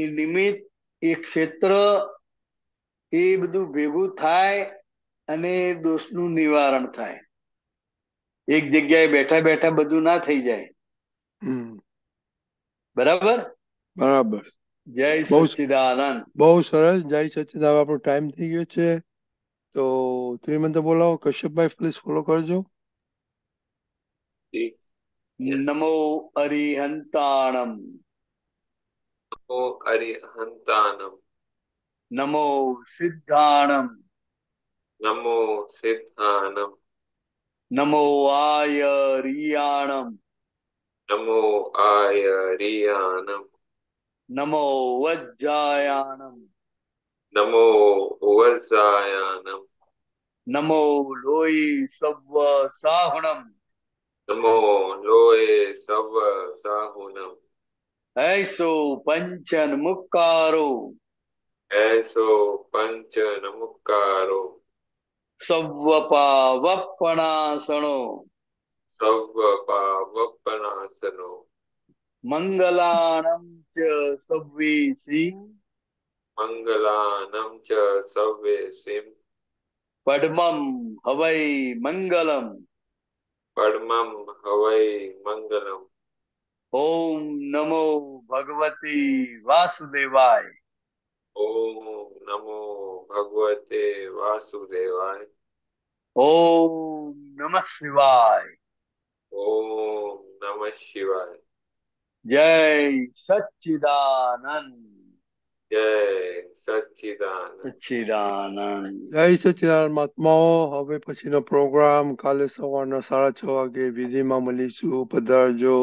એ નિમિત્ત એ ક્ષેત્ર એ બધું ભેગું થાય અને દોષનું નિવારણ થાય એક જગ્યાએ બેઠા બેઠા બધું ના થઈ જાય બરાબર બરાબર જય સચિદાનંદ બહુ સરસ જય સચિદાન આપણો ટાઈમ થઈ ગયો છે તો ત્રિમંત્ર બોલાવો કશ્યપભાઈ પ્લીઝ ફોલો કરજો નમો અરિહંતાણમ નમો અરિહંતાણમ નમો સિદ્ધાણમ નમો સિદ્ધાણમ નમો આય રિયાણમ નમો આય રિયાણમ नमो वज्जायानम नमो वज्जायानम नमो लोई सव साहुनम नमो लोये सव साहुनम ऐसो पंचन मुक्कारो ऐसो पंचन मुक्कारो सव पावपनासनो मङ्गलानं च सव्वेसिं मङ्गलानं च सव्वेसिं पद्मं हवै मङ्गलम् पद्मं हवै मङ्गलम् ॐ नमो भगवते वासुदेवाय ॐ नमो भगवते वासुदेवाय ॐ नमः शिवाय ॐ नमः शिवाय जय सच्चिदानंद जय सच्चिदानंद સચ્ચિદાનંદ જય સચિદાન મહાત્માઓ હવે પછીનો પ્રોગ્રામ કાલે સવારના સાડા છ વાગે વિધિમાં મળીશું પધારજો